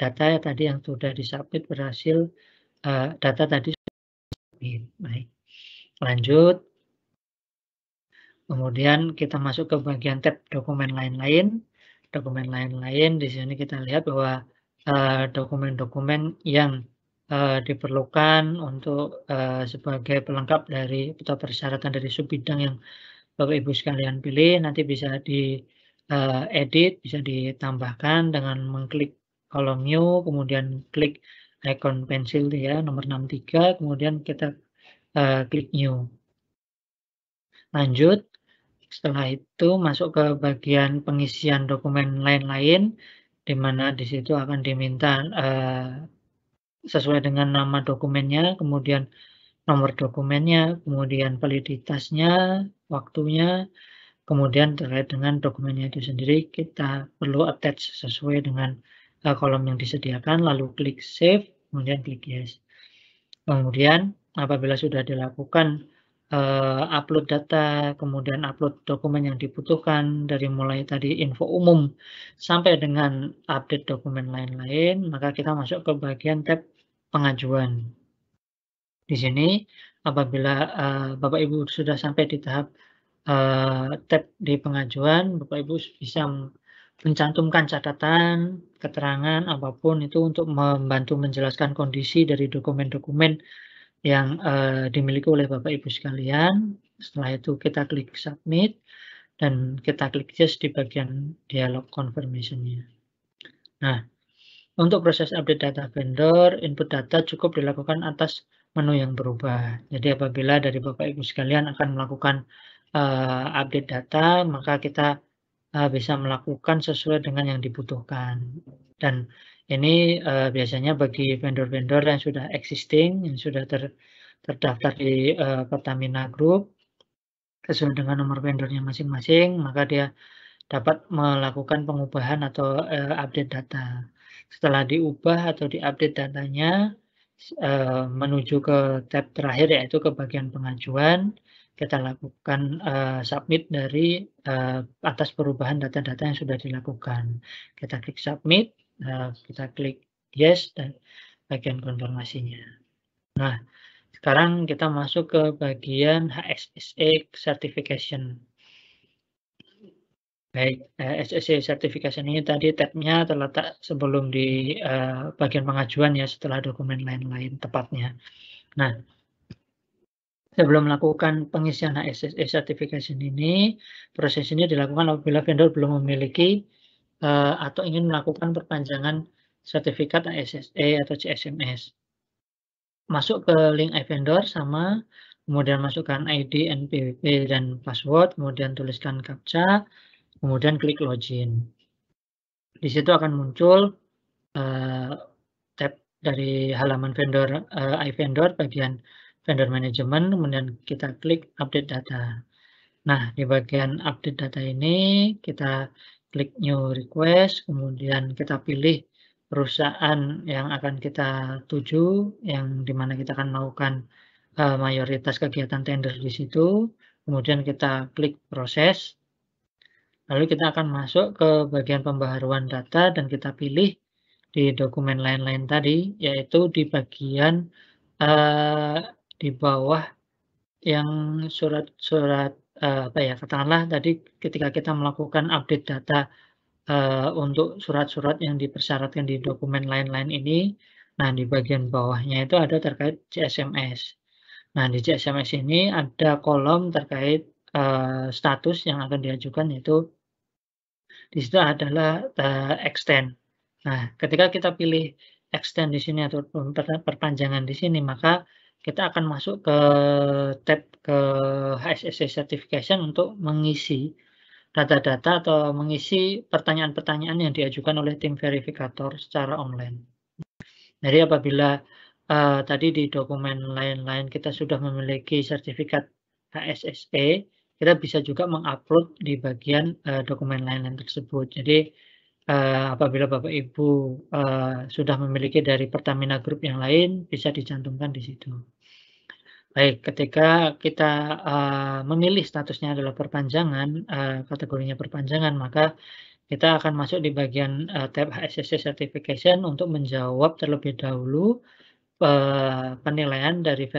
data tadi yang sudah disubmit berhasil, uh, data tadi submit. Baik, lanjut. Kemudian kita masuk ke bagian tab dokumen lain-lain. Dokumen lain-lain di sini kita lihat bahwa eh, dokumen-dokumen uh, dokumen -dokumen yang Eh, diperlukan untuk uh, sebagai pelengkap dari atau persyaratan dari sub bidang yang Bapak Ibu sekalian pilih nanti bisa di uh, edit, bisa ditambahkan dengan mengklik kolom new, kemudian klik icon pensil ya nomor 63, kemudian kita uh, klik new. Lanjut, setelah itu masuk ke bagian pengisian dokumen lain-lain, di mana di situ akan diminta uh, sesuai dengan nama dokumennya, kemudian nomor dokumennya, kemudian validitasnya, waktunya, kemudian terkait dengan dokumennya itu sendiri kita perlu attach sesuai dengan eh, kolom yang disediakan, lalu klik save, kemudian klik yes. Kemudian apabila sudah dilakukan eh, upload data, kemudian upload dokumen yang dibutuhkan dari mulai tadi info umum sampai dengan update dokumen lain-lain, maka kita masuk ke bagian tab pengajuan. Di sini apabila uh, Bapak Ibu sudah sampai di tahap uh, tab di pengajuan, Bapak Ibu bisa mencantumkan catatan, keterangan apapun itu untuk membantu menjelaskan kondisi dari dokumen-dokumen yang uh, dimiliki oleh Bapak Ibu sekalian. Setelah itu kita klik submit dan kita klik yes di bagian dialog confirmation-nya. Nah, untuk proses update data vendor, input data cukup dilakukan atas menu yang berubah. Jadi apabila dari Bapak Ibu sekalian akan melakukan uh, update data, maka kita uh, bisa melakukan sesuai dengan yang dibutuhkan. Dan ini uh, biasanya bagi vendor-vendor yang sudah existing, yang sudah ter, terdaftar di uh, Pertamina Group, sesuai dengan nomor vendornya masing-masing, maka dia dapat melakukan pengubahan atau uh, update data. Setelah diubah atau diupdate datanya uh, menuju ke tab terakhir yaitu ke bagian pengajuan, kita lakukan uh, submit dari uh, atas perubahan data-data yang sudah dilakukan. Kita klik submit, uh, kita klik yes dan bagian konfirmasinya. Nah, sekarang kita masuk ke bagian HSSA certification. Baik, eh, SSC Certification ini tadi tabnya terletak sebelum di eh, bagian pengajuan ya setelah dokumen lain-lain tepatnya. Nah, sebelum melakukan pengisian SSC Certification ini, proses ini dilakukan apabila vendor belum memiliki eh, atau ingin melakukan perpanjangan sertifikat SSE atau CSMS. Masuk ke link iVendor sama kemudian masukkan ID, NPWP, dan password, kemudian tuliskan CAPTCHA, kemudian klik login. Di situ akan muncul uh, tab dari halaman vendor uh, iVendor bagian vendor management, kemudian kita klik update data. Nah, di bagian update data ini kita klik new request, kemudian kita pilih perusahaan yang akan kita tuju, yang dimana kita akan melakukan uh, mayoritas kegiatan tender di situ. Kemudian kita klik proses, Lalu kita akan masuk ke bagian pembaharuan data dan kita pilih di dokumen lain-lain tadi, yaitu di bagian uh, di bawah yang surat-surat uh, eh, apa ya katakanlah tadi ketika kita melakukan update data uh, untuk surat-surat yang dipersyaratkan di dokumen lain-lain ini, nah di bagian bawahnya itu ada terkait CSMS. Nah di CSMS ini ada kolom terkait uh, status yang akan diajukan yaitu di situ adalah uh, extend. Nah, ketika kita pilih extend di sini atau perpanjangan di sini, maka kita akan masuk ke tab ke HSSC certification untuk mengisi data-data atau mengisi pertanyaan-pertanyaan yang diajukan oleh tim verifikator secara online. Jadi apabila uh, tadi di dokumen lain-lain kita sudah memiliki sertifikat HSSE, kita bisa juga mengupload di bagian uh, dokumen lain-lain tersebut. Jadi uh, apabila Bapak Ibu uh, sudah memiliki dari Pertamina Group yang lain, bisa dicantumkan di situ. Baik, ketika kita uh, memilih statusnya adalah perpanjangan, uh, kategorinya perpanjangan, maka kita akan masuk di bagian uh, tab SSC Certification untuk menjawab terlebih dahulu uh, penilaian dari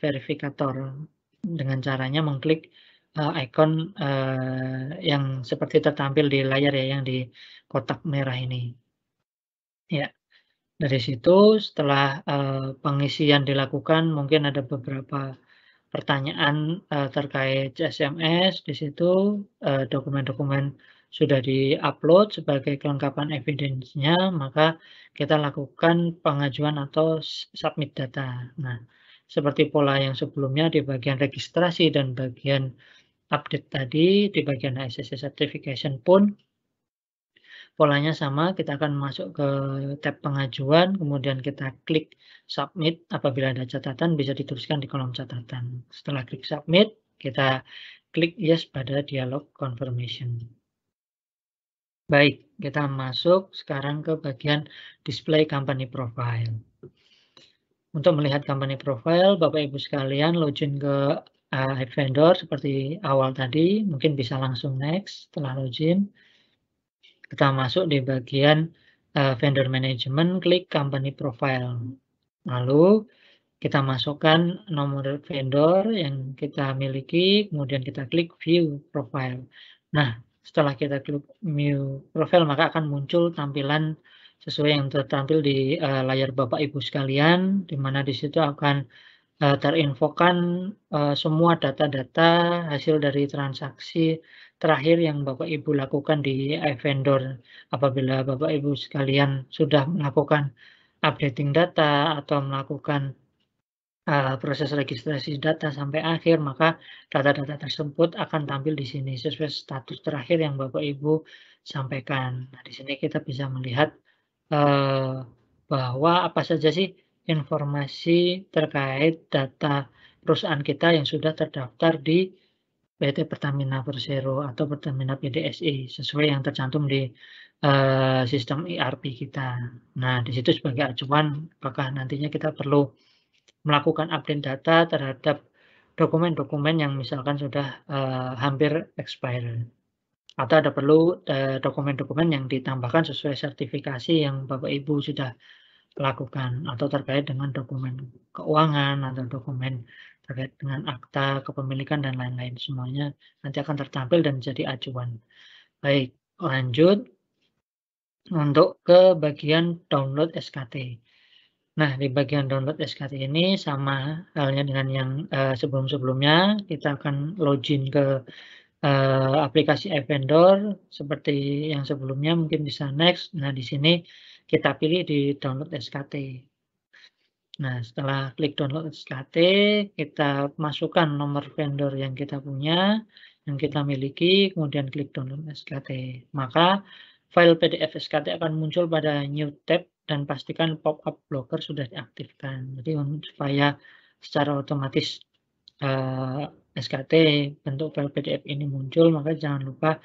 verifikator dengan caranya mengklik uh, eh, icon uh, eh, yang seperti tertampil di layar ya yang di kotak merah ini. Ya. Dari situ setelah uh, pengisian dilakukan mungkin ada beberapa pertanyaan uh, terkait SMS di situ dokumen-dokumen uh, sudah diupload sebagai kelengkapan evidensinya maka kita lakukan pengajuan atau submit data. Nah, seperti pola yang sebelumnya di bagian registrasi dan bagian update tadi di bagian HSCC certification pun polanya sama kita akan masuk ke tab pengajuan kemudian kita klik submit apabila ada catatan bisa dituliskan di kolom catatan setelah klik submit kita klik yes pada dialog confirmation baik kita masuk sekarang ke bagian display company profile untuk melihat company profile Bapak Ibu sekalian login ke uh, vendor seperti awal tadi, mungkin bisa langsung next setelah login. Kita masuk di bagian uh, vendor management, klik company profile. Lalu kita masukkan nomor vendor yang kita miliki, kemudian kita klik view profile. Nah, setelah kita klik view profile maka akan muncul tampilan sesuai yang tertampil di uh, layar Bapak Ibu sekalian, di mana di situ akan Eh, terinfokan eh, semua data-data hasil dari transaksi terakhir yang Bapak Ibu lakukan di iVendor. Apabila Bapak Ibu sekalian sudah melakukan updating data atau melakukan uh, proses registrasi data sampai akhir, maka data-data tersebut akan tampil di sini sesuai status terakhir yang Bapak Ibu sampaikan. Nah, di sini kita bisa melihat uh, bahwa apa saja sih informasi terkait data perusahaan kita yang sudah terdaftar di PT Pertamina Persero atau Pertamina PDSI sesuai yang tercantum di uh, sistem ERP kita. Nah, di situ sebagai acuan apakah nantinya kita perlu melakukan update data terhadap dokumen-dokumen yang misalkan sudah uh, hampir expired atau ada perlu eh, dokumen-dokumen uh, dokumen -dokumen yang ditambahkan sesuai sertifikasi yang Bapak Ibu sudah lakukan atau terkait dengan dokumen keuangan atau dokumen terkait dengan akta kepemilikan dan lain-lain semuanya nanti akan tertampil dan jadi acuan. Baik, lanjut untuk ke bagian download SKT. Nah, di bagian download SKT ini sama halnya dengan yang uh, sebelum-sebelumnya, kita akan login ke uh, aplikasi e-vendor seperti yang sebelumnya mungkin bisa next. Nah, di sini kita pilih di download SKT. Nah, setelah klik download SKT, kita masukkan nomor vendor yang kita punya, yang kita miliki, kemudian klik download SKT. Maka file PDF SKT akan muncul pada new tab dan pastikan pop-up blocker sudah diaktifkan. Jadi supaya secara otomatis uh, eh, SKT bentuk file PDF ini muncul, maka jangan lupa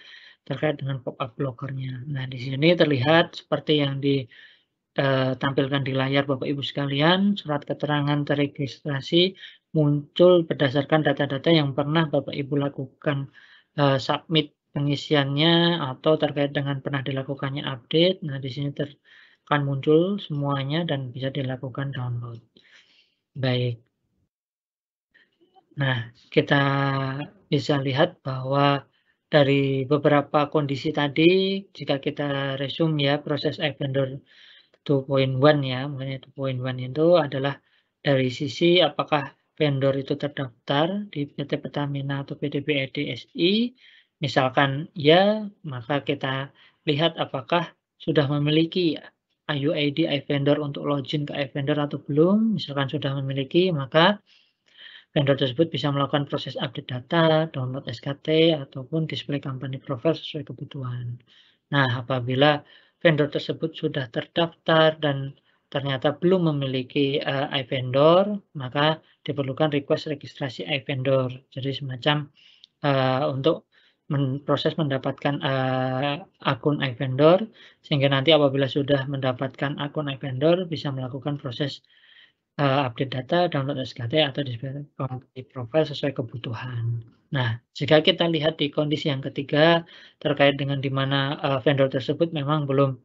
terkait dengan pop-up blockernya. Nah, di sini terlihat seperti yang ditampilkan eh, di layar Bapak Ibu sekalian, surat keterangan terregistrasi muncul berdasarkan data-data yang pernah Bapak Ibu lakukan eh, submit pengisiannya atau terkait dengan pernah dilakukannya update. Nah, di sini akan muncul semuanya dan bisa dilakukan download. Baik. Nah, kita bisa lihat bahwa dari beberapa kondisi tadi, jika kita resume ya proses vendor 2.1 ya, makanya 2.1 itu adalah dari sisi apakah vendor itu terdaftar di PT Pertamina atau PT RDSI, e misalkan ya, maka kita lihat apakah sudah memiliki IUID iVendor untuk login ke iVendor atau belum. Misalkan sudah memiliki, maka Vendor tersebut bisa melakukan proses update data, download SKT, ataupun display company profile sesuai kebutuhan. Nah, apabila vendor tersebut sudah terdaftar dan ternyata belum memiliki uh, eh, iVendor, maka diperlukan request registrasi iVendor. Jadi semacam uh, untuk men proses mendapatkan uh, akun iVendor, sehingga nanti apabila sudah mendapatkan akun iVendor bisa melakukan proses uh, update data, download SKT atau di profile sesuai kebutuhan. Nah, jika kita lihat di kondisi yang ketiga terkait dengan di mana uh, vendor tersebut memang belum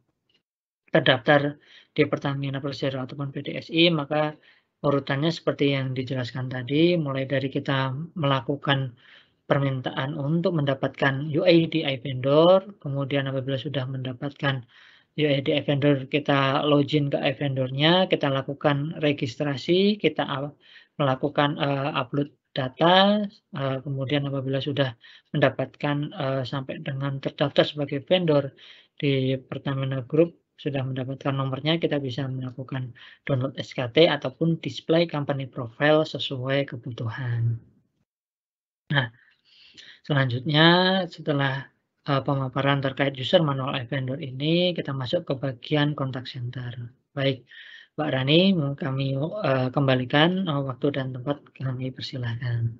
terdaftar di Pertamina Persero ataupun PDSI, maka urutannya seperti yang dijelaskan tadi, mulai dari kita melakukan permintaan untuk mendapatkan UIDI vendor, kemudian apabila sudah mendapatkan Ya, di vendor kita login ke vendornya, kita lakukan registrasi, kita melakukan uh, upload data, uh, kemudian apabila sudah mendapatkan uh, sampai dengan terdaftar sebagai vendor di Pertamina Group sudah mendapatkan nomornya, kita bisa melakukan download SKT ataupun display company profile sesuai kebutuhan. Nah, selanjutnya setelah uh, pemaparan terkait user manual app vendor ini, kita masuk ke bagian kontak center. Baik, Mbak Rani, kami uh, kembalikan uh, waktu dan tempat kami persilahkan.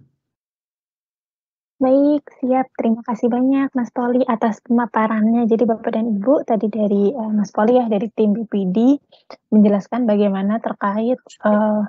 Baik, siap. Terima kasih banyak Mas Poli atas pemaparannya. Jadi Bapak dan Ibu tadi dari uh, Mas Poli ya dari tim BPD menjelaskan bagaimana terkait uh,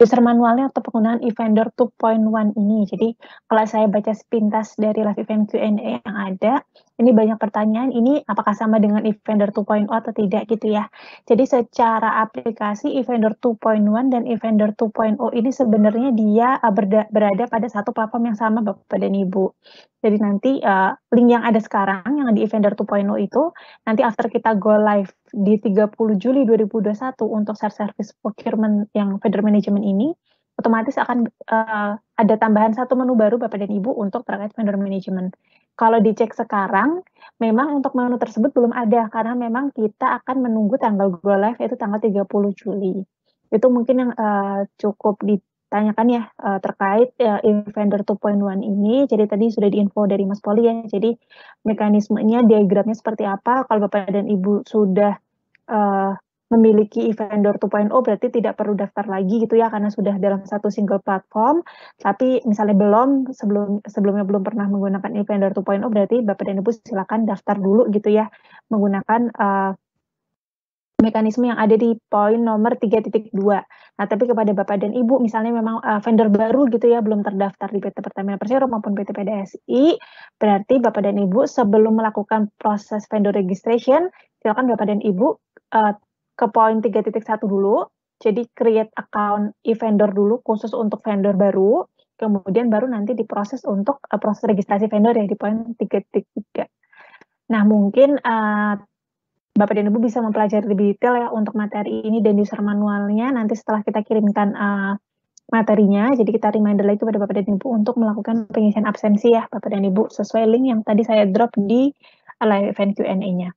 user manualnya atau penggunaan eVendor 2.1 ini. Jadi kalau saya baca sepintas dari live event Q&A yang ada, ini banyak pertanyaan, ini apakah sama dengan eVendor 2.0 atau tidak gitu ya. Jadi secara aplikasi eVendor 2.1 dan eVendor 2.0 ini sebenarnya dia uh, berada pada satu platform yang sama Bapak dan Ibu. Jadi nanti uh, link yang ada sekarang yang di Evender 2.0 itu nanti after kita go live di 30 Juli 2021 untuk share service procurement yang vendor management ini otomatis akan uh, ada tambahan satu menu baru Bapak dan Ibu untuk terkait vendor management. Kalau dicek sekarang, memang untuk menu tersebut belum ada karena memang kita akan menunggu tanggal go live yaitu tanggal 30 Juli. Itu mungkin yang uh, cukup di, tanyakan ya uh, terkait uh, e 2.1 ini. Jadi tadi sudah diinfo dari Mas Poli ya. Jadi mekanismenya diagramnya seperti apa? Kalau Bapak dan Ibu sudah uh, memiliki e 2.0 berarti tidak perlu daftar lagi gitu ya karena sudah dalam satu single platform. Tapi misalnya belum sebelum sebelumnya belum pernah menggunakan e 2.0 berarti Bapak dan Ibu silakan daftar dulu gitu ya menggunakan uh, mekanisme yang ada di poin nomor 3.2. Nah, tapi kepada Bapak dan Ibu misalnya memang uh, vendor baru gitu ya belum terdaftar di PT Pertamina Persero maupun PT PDSI, berarti Bapak dan Ibu sebelum melakukan proses vendor registration, silakan Bapak dan Ibu uh, ke poin 3.1 dulu. Jadi create account e-vendor dulu khusus untuk vendor baru, kemudian baru nanti diproses untuk uh, proses registrasi vendor ya di poin 3.3. Nah, mungkin uh, Bapak dan Ibu bisa mempelajari lebih detail ya untuk materi ini dan user manualnya nanti setelah kita kirimkan uh, materinya. Jadi kita reminder lagi kepada Bapak dan Ibu untuk melakukan pengisian absensi ya Bapak dan Ibu sesuai link yang tadi saya drop di live event Q&A-nya.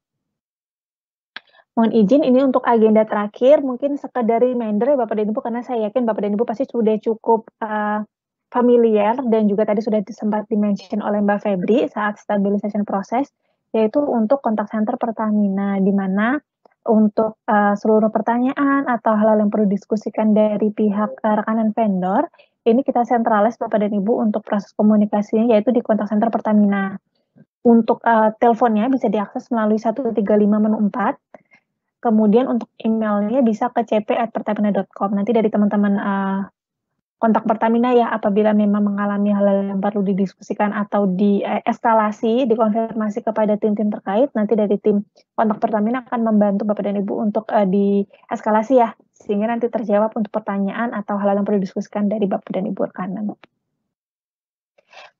Mohon izin ini untuk agenda terakhir mungkin sekedar reminder ya Bapak dan Ibu karena saya yakin Bapak dan Ibu pasti sudah cukup uh, familiar dan juga tadi sudah sempat dimention oleh Mbak Febri saat stabilisasi proses yaitu untuk kontak center Pertamina, di mana untuk uh, seluruh pertanyaan atau hal-hal yang perlu diskusikan dari pihak uh, rekanan vendor, ini kita sentralis Bapak dan Ibu untuk proses komunikasinya yaitu di kontak center Pertamina. Untuk uh, teleponnya bisa diakses melalui 135 menu 4. Kemudian untuk emailnya bisa ke cp@pertamina.com. Nanti dari teman-teman uh, kontak Pertamina ya apabila memang mengalami hal-hal yang perlu didiskusikan atau dieskalasi, dikonfirmasi kepada tim-tim terkait, nanti dari tim kontak Pertamina akan membantu Bapak dan Ibu untuk uh, dieskalasi ya, sehingga nanti terjawab untuk pertanyaan atau hal-hal yang perlu didiskusikan dari Bapak dan Ibu rekanan.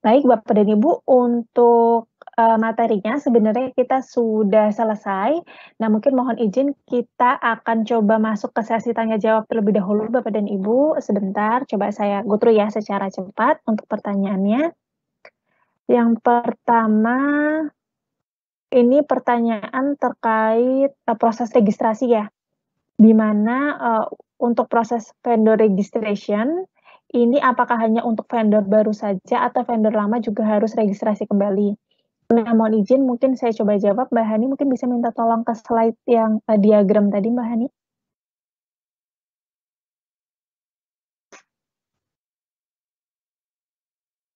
Baik Bapak dan Ibu, untuk Eh, materinya sebenarnya kita sudah selesai. Nah, mungkin mohon izin kita akan coba masuk ke sesi tanya jawab terlebih dahulu Bapak dan Ibu, sebentar coba saya go ya secara cepat untuk pertanyaannya. Yang pertama, ini pertanyaan terkait, eh, proses registrasi ya, di mana, uh, untuk proses vendor registration, ini apakah hanya untuk vendor baru saja atau vendor lama juga harus registrasi kembali? Nah, mohon izin mungkin saya coba jawab. Mbak Hani mungkin bisa minta tolong ke slide yang uh, diagram tadi Mbak Hani.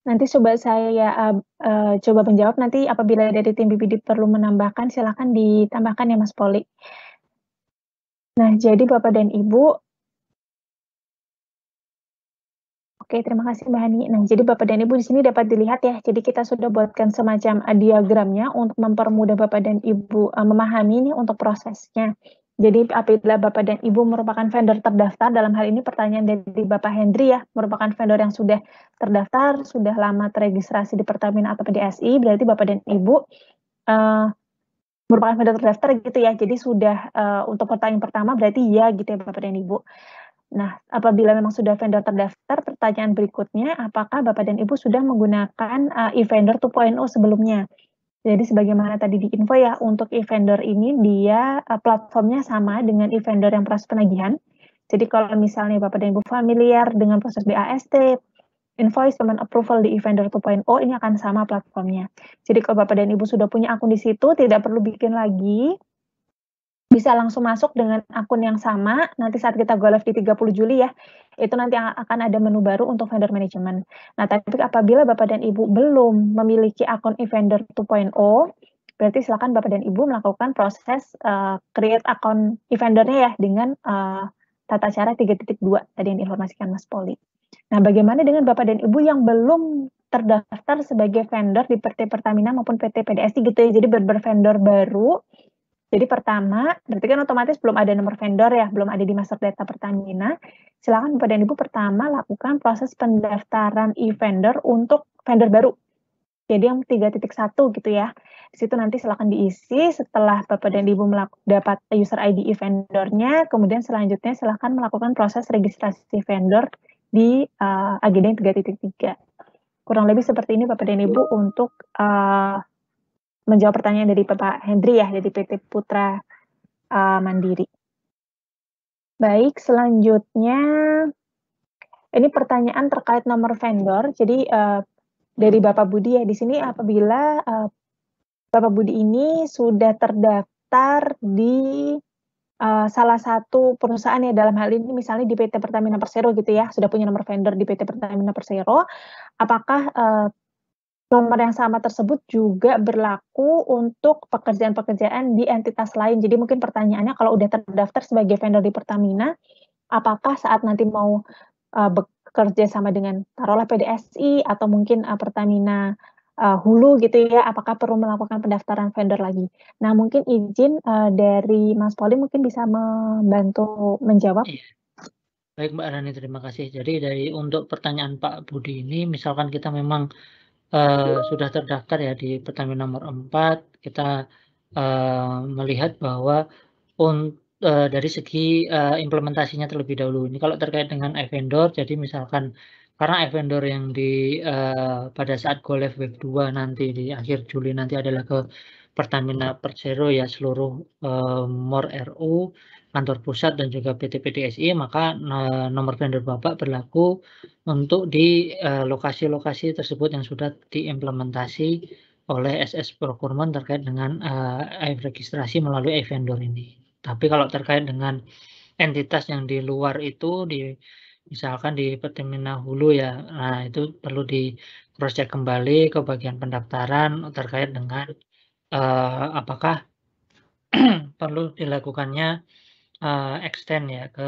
Nanti coba saya uh, uh, coba menjawab nanti apabila dari tim BPD perlu menambahkan silakan ditambahkan ya Mas Poli. Nah, jadi Bapak dan Ibu Oke, terima kasih Mbak Hani. Nah, jadi Bapak dan Ibu di sini dapat dilihat ya. Jadi kita sudah buatkan semacam eh, diagramnya untuk mempermudah Bapak dan Ibu uh, memahami ini untuk prosesnya. Jadi apabila Bapak dan Ibu merupakan vendor terdaftar, dalam hal ini pertanyaan dari Bapak Hendri ya, merupakan vendor yang sudah terdaftar, sudah lama terregistrasi di Pertamina atau di PDSI, berarti Bapak dan Ibu uh, merupakan vendor terdaftar gitu ya. Jadi sudah uh, untuk pertanyaan pertama berarti ya gitu ya Bapak dan Ibu. Nah, apabila memang sudah vendor terdaftar, pertanyaan berikutnya, apakah Bapak dan Ibu sudah menggunakan uh, e-vendor 2.0 sebelumnya? Jadi sebagaimana tadi di info ya, untuk e-vendor ini dia uh, platformnya sama dengan e-vendor yang proses penagihan. Jadi kalau misalnya Bapak dan Ibu familiar dengan proses BAST, invoice payment approval di e-vendor 2.0 ini akan sama platformnya. Jadi kalau Bapak dan Ibu sudah punya akun di situ, tidak perlu bikin lagi bisa langsung masuk dengan akun yang sama nanti saat kita go live di 30 Juli ya itu nanti akan ada menu baru untuk vendor management. Nah, tapi apabila Bapak dan Ibu belum memiliki akun e-vendor 2.0, berarti silakan Bapak dan Ibu melakukan proses uh, create akun e-vendornya ya dengan uh, tata cara 3.2 tadi yang diinformasikan Mas Poli. Nah, bagaimana dengan Bapak dan Ibu yang belum terdaftar sebagai vendor di PT Pertamina maupun PT PDSI gitu ya, jadi berber vendor baru, jadi pertama, berarti kan otomatis belum ada nomor vendor ya, belum ada di master data Pertamina. Silakan kepada Ibu pertama lakukan proses pendaftaran e-vendor untuk vendor baru. Jadi yang 3.1 gitu ya. Di situ nanti silakan diisi setelah Bapak dan Ibu dapat user ID e-vendornya, kemudian selanjutnya silakan melakukan proses registrasi vendor di uh, agenda yang 3.3. Kurang lebih seperti ini Bapak dan Ibu untuk uh, menjawab pertanyaan dari Bapak Hendri ya dari PT Putra uh, Mandiri. Baik, selanjutnya ini pertanyaan terkait nomor vendor. Jadi uh, dari Bapak Budi ya di sini apabila uh, Bapak Budi ini sudah terdaftar di uh, salah satu perusahaan ya dalam hal ini misalnya di PT Pertamina Persero gitu ya sudah punya nomor vendor di PT Pertamina Persero, apakah uh, nomor yang sama tersebut juga berlaku untuk pekerjaan-pekerjaan di entitas lain. Jadi mungkin pertanyaannya kalau udah terdaftar sebagai vendor di Pertamina, apakah saat nanti mau uh, bekerja sama dengan taruhlah PDSI atau mungkin uh, Pertamina uh, Hulu gitu ya, apakah perlu melakukan pendaftaran vendor lagi? Nah mungkin izin uh, dari Mas Poli mungkin bisa membantu menjawab. Iya. Baik Mbak Rani, terima kasih. Jadi dari untuk pertanyaan Pak Budi ini, misalkan kita memang uh, sudah terdaftar ya di Pertamina nomor 4 kita uh, melihat bahwa un, uh, dari segi uh, implementasinya terlebih dahulu. Ini kalau terkait dengan vendor jadi misalkan karena vendor yang di uh, pada saat go live web 2 nanti di akhir Juli nanti adalah ke Pertamina Persero ya seluruh uh, MOR RU kantor pusat dan juga PT PDSI maka eh, nomor vendor Bapak berlaku untuk di eh, lokasi-lokasi tersebut yang sudah diimplementasi oleh SS Procurement terkait dengan uh, registrasi melalui e-vendor ini. Tapi kalau terkait dengan entitas yang di luar itu di misalkan di Pertamina Hulu ya, nah itu perlu di cross check kembali ke bagian pendaftaran terkait dengan uh, apakah perlu dilakukannya uh, extend ya ke,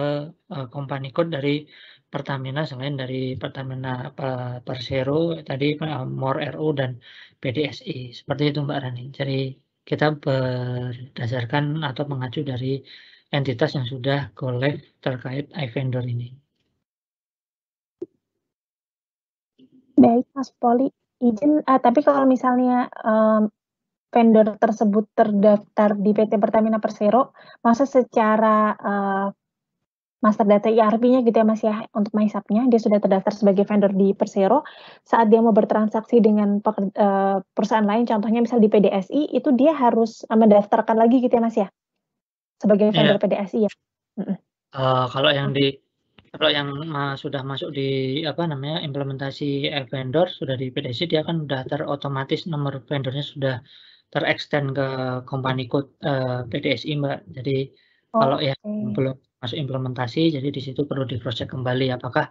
uh, company code dari Pertamina selain dari Pertamina, Persero tadi, uh, eh, More RU dan PDSI seperti itu Mbak Rani. Jadi kita berdasarkan atau mengacu dari entitas yang sudah go live terkait iVendor ini. Baik Mas Poli, izin, uh, tapi kalau misalnya, um, vendor tersebut terdaftar di PT Pertamina Persero, masa secara uh, master data ERP-nya gitu ya Mas ya untuk MySAP-nya dia sudah terdaftar sebagai vendor di Persero saat dia mau bertransaksi dengan eh, perusahaan lain contohnya misal di PDSI itu dia harus eh, mendaftarkan lagi gitu ya Mas ya sebagai iya. vendor yeah. PDSI ya. Uh, kalau yang di kalau yang uh, sudah masuk di apa namanya implementasi vendor sudah di PDSI dia akan daftar otomatis nomor vendornya sudah terextend ke company code uh, eh, PDSI mbak. Jadi oh, kalau okay. yang belum masuk implementasi, jadi di situ perlu di kembali apakah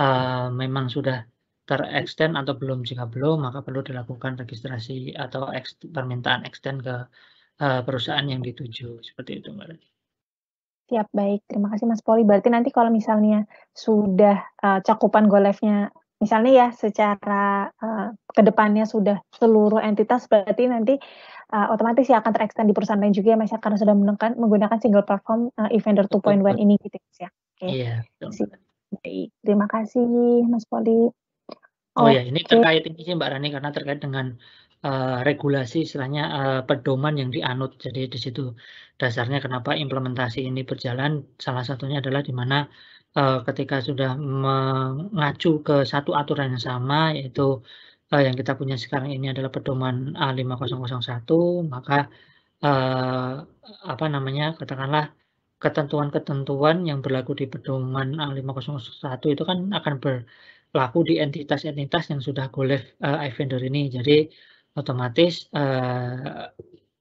uh, memang sudah terextend atau belum. Jika belum, maka perlu dilakukan registrasi atau ex permintaan extend ke uh, perusahaan yang dituju seperti itu mbak. Siap baik, terima kasih Mas Poli. Berarti nanti kalau misalnya sudah uh, cakupan go nya misalnya ya secara uh, eh, kedepannya sudah seluruh entitas berarti nanti uh, otomatis ya akan terextend di perusahaan lain juga ya Mas ya karena sudah menggunakan menggunakan single platform uh, Evender 2.1 ini gitu ya. Oke. Okay. Iya, yeah, Terima kasih Mas Poli. Oh oh ya, ini terkait ini sih Mbak Rani karena terkait dengan uh, regulasi istilahnya uh, pedoman yang dianut. Jadi di situ dasarnya kenapa implementasi ini berjalan salah satunya adalah di mana Eh, ketika sudah mengacu ke satu aturan yang sama, yaitu, uh, yang kita punya sekarang ini adalah pedoman A5001, maka, uh, apa namanya, katakanlah ketentuan-ketentuan yang berlaku di pedoman A5001 itu kan akan berlaku di entitas-entitas yang sudah go live, iVendor ini. Jadi otomatis, uh,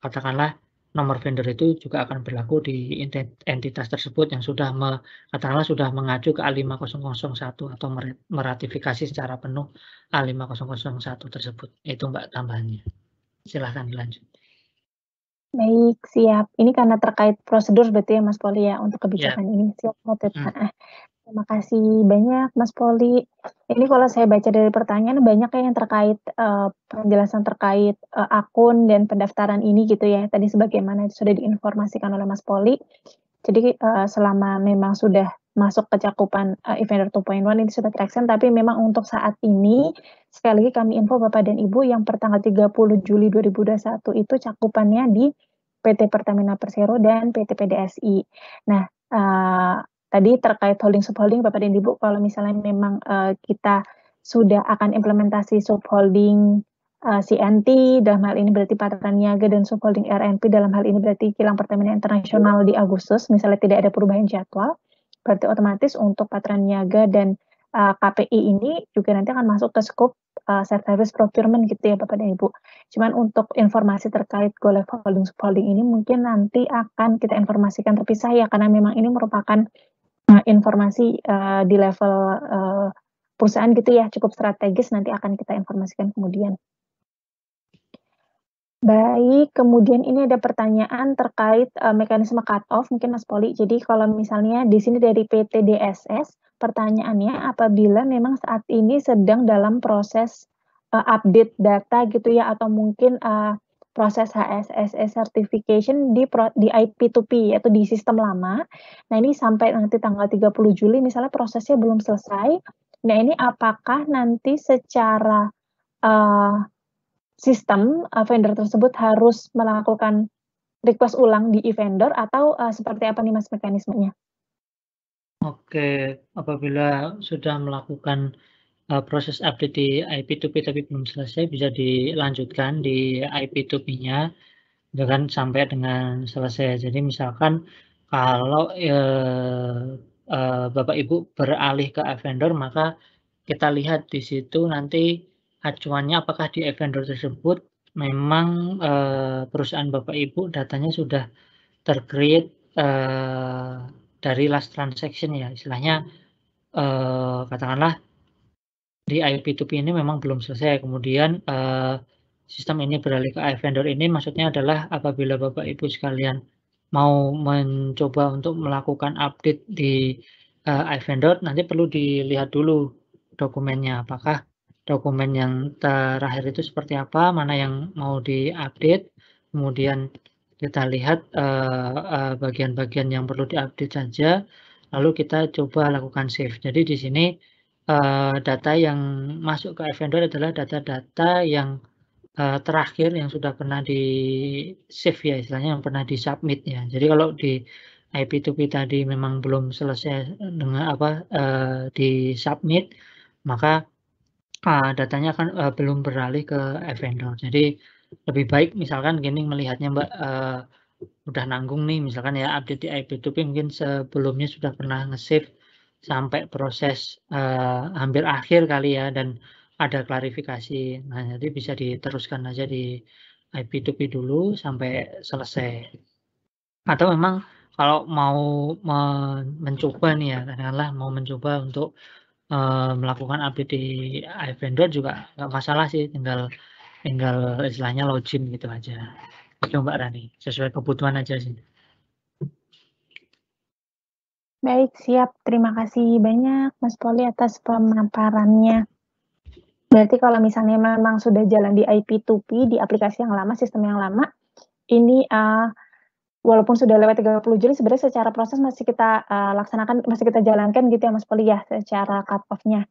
katakanlah nomor vendor itu juga akan berlaku di entitas tersebut yang sudah me, katakanlah sudah mengacu ke A5001 atau meratifikasi secara penuh A5001 tersebut. Itu Mbak tambahannya. Silahkan dilanjut. Baik, siap. Ini karena terkait prosedur berarti ya Mas Poli ya untuk ya. kebijakan yeah. ini. Siap, hmm. Eh, Terima kasih banyak Mas Poli. Ini kalau saya baca dari pertanyaan banyak ya yang terkait uh, penjelasan terkait uh, akun dan pendaftaran ini gitu ya. Tadi sebagaimana sudah diinformasikan oleh Mas Poli. Jadi uh, selama memang sudah masuk ke cakupan uh, Eventer 2.1 ini sudah traction, tapi memang untuk saat ini sekali lagi kami info Bapak dan Ibu yang pertanggal 30 Juli 2021 itu cakupannya di PT Pertamina Persero dan PT PDSI. Nah, uh, Tadi terkait holding subholding Bapak dan Ibu kalau misalnya memang uh, kita sudah akan implementasi subholding uh, eh, CNT dalam hal ini berarti Patra Niaga dan subholding RNP dalam hal ini berarti kilang Pertamina Internasional di Agustus misalnya tidak ada perubahan jadwal berarti otomatis untuk Patra Niaga dan uh, eh, KPI ini juga nanti akan masuk ke scope uh, service procurement gitu ya Bapak dan Ibu. Cuman untuk informasi terkait go level holding subholding ini mungkin nanti akan kita informasikan terpisah ya karena memang ini merupakan Eh, informasi uh, di level uh, perusahaan gitu ya cukup strategis nanti akan kita informasikan kemudian. Baik, kemudian ini ada pertanyaan terkait uh, mekanisme cut-off, mungkin Mas Poli. Jadi kalau misalnya di sini dari PT DSS, pertanyaannya apabila memang saat ini sedang dalam proses uh, update data gitu ya, atau mungkin uh, proses HSSE certification di pro, di IP2P yaitu di sistem lama. Nah, ini sampai nanti tanggal 30 Juli misalnya prosesnya belum selesai. Nah, ini apakah nanti secara uh, sistem uh, vendor tersebut harus melakukan request ulang di e-vendor atau uh, seperti apa nih Mas mekanismenya? Oke, apabila sudah melakukan uh, proses update di IP2P tapi belum selesai bisa dilanjutkan di IP2P-nya dengan sampai dengan selesai. Jadi misalkan kalau uh, uh, Bapak Ibu beralih ke vendor maka kita lihat di situ nanti acuannya apakah di vendor tersebut memang uh, perusahaan Bapak Ibu datanya sudah tercreate uh, dari last transaction ya istilahnya uh, katakanlah di IP2P ini memang belum selesai. Kemudian uh, sistem ini beralih ke vendor ini maksudnya adalah apabila Bapak Ibu sekalian mau mencoba untuk melakukan update di uh, eh, iVendor nanti perlu dilihat dulu dokumennya apakah dokumen yang terakhir itu seperti apa, mana yang mau diupdate, kemudian kita lihat eh, bagian-bagian uh, uh, yang perlu diupdate saja, lalu kita coba lakukan save. Jadi di sini Eh, data yang masuk ke vendor adalah data-data yang uh, terakhir yang sudah pernah di save ya istilahnya yang pernah di submit ya. Jadi kalau di IP2P tadi memang belum selesai dengan apa uh, eh, di submit maka uh, datanya kan uh, belum beralih ke vendor. Jadi lebih baik misalkan gini melihatnya Mbak uh, udah nanggung nih misalkan ya update di IP2P mungkin sebelumnya sudah pernah nge-save sampai proses uh, hampir akhir kali ya dan ada klarifikasi. Nah, jadi bisa diteruskan aja di IP2P dulu sampai selesai. Atau memang kalau mau mencoba nih ya, katakanlah mau mencoba untuk uh, melakukan update di iVendor juga nggak masalah sih, tinggal tinggal istilahnya login gitu aja. Coba Rani, sesuai kebutuhan aja sih. Baik, siap. Terima kasih banyak Mas Poli atas pemaparannya. Berarti kalau misalnya memang sudah jalan di IP2P, di aplikasi yang lama, sistem yang lama, ini uh, walaupun sudah lewat 30 Juli, sebenarnya secara proses masih kita uh, laksanakan, masih kita jalankan gitu ya Mas Poli ya, secara cut-off-nya.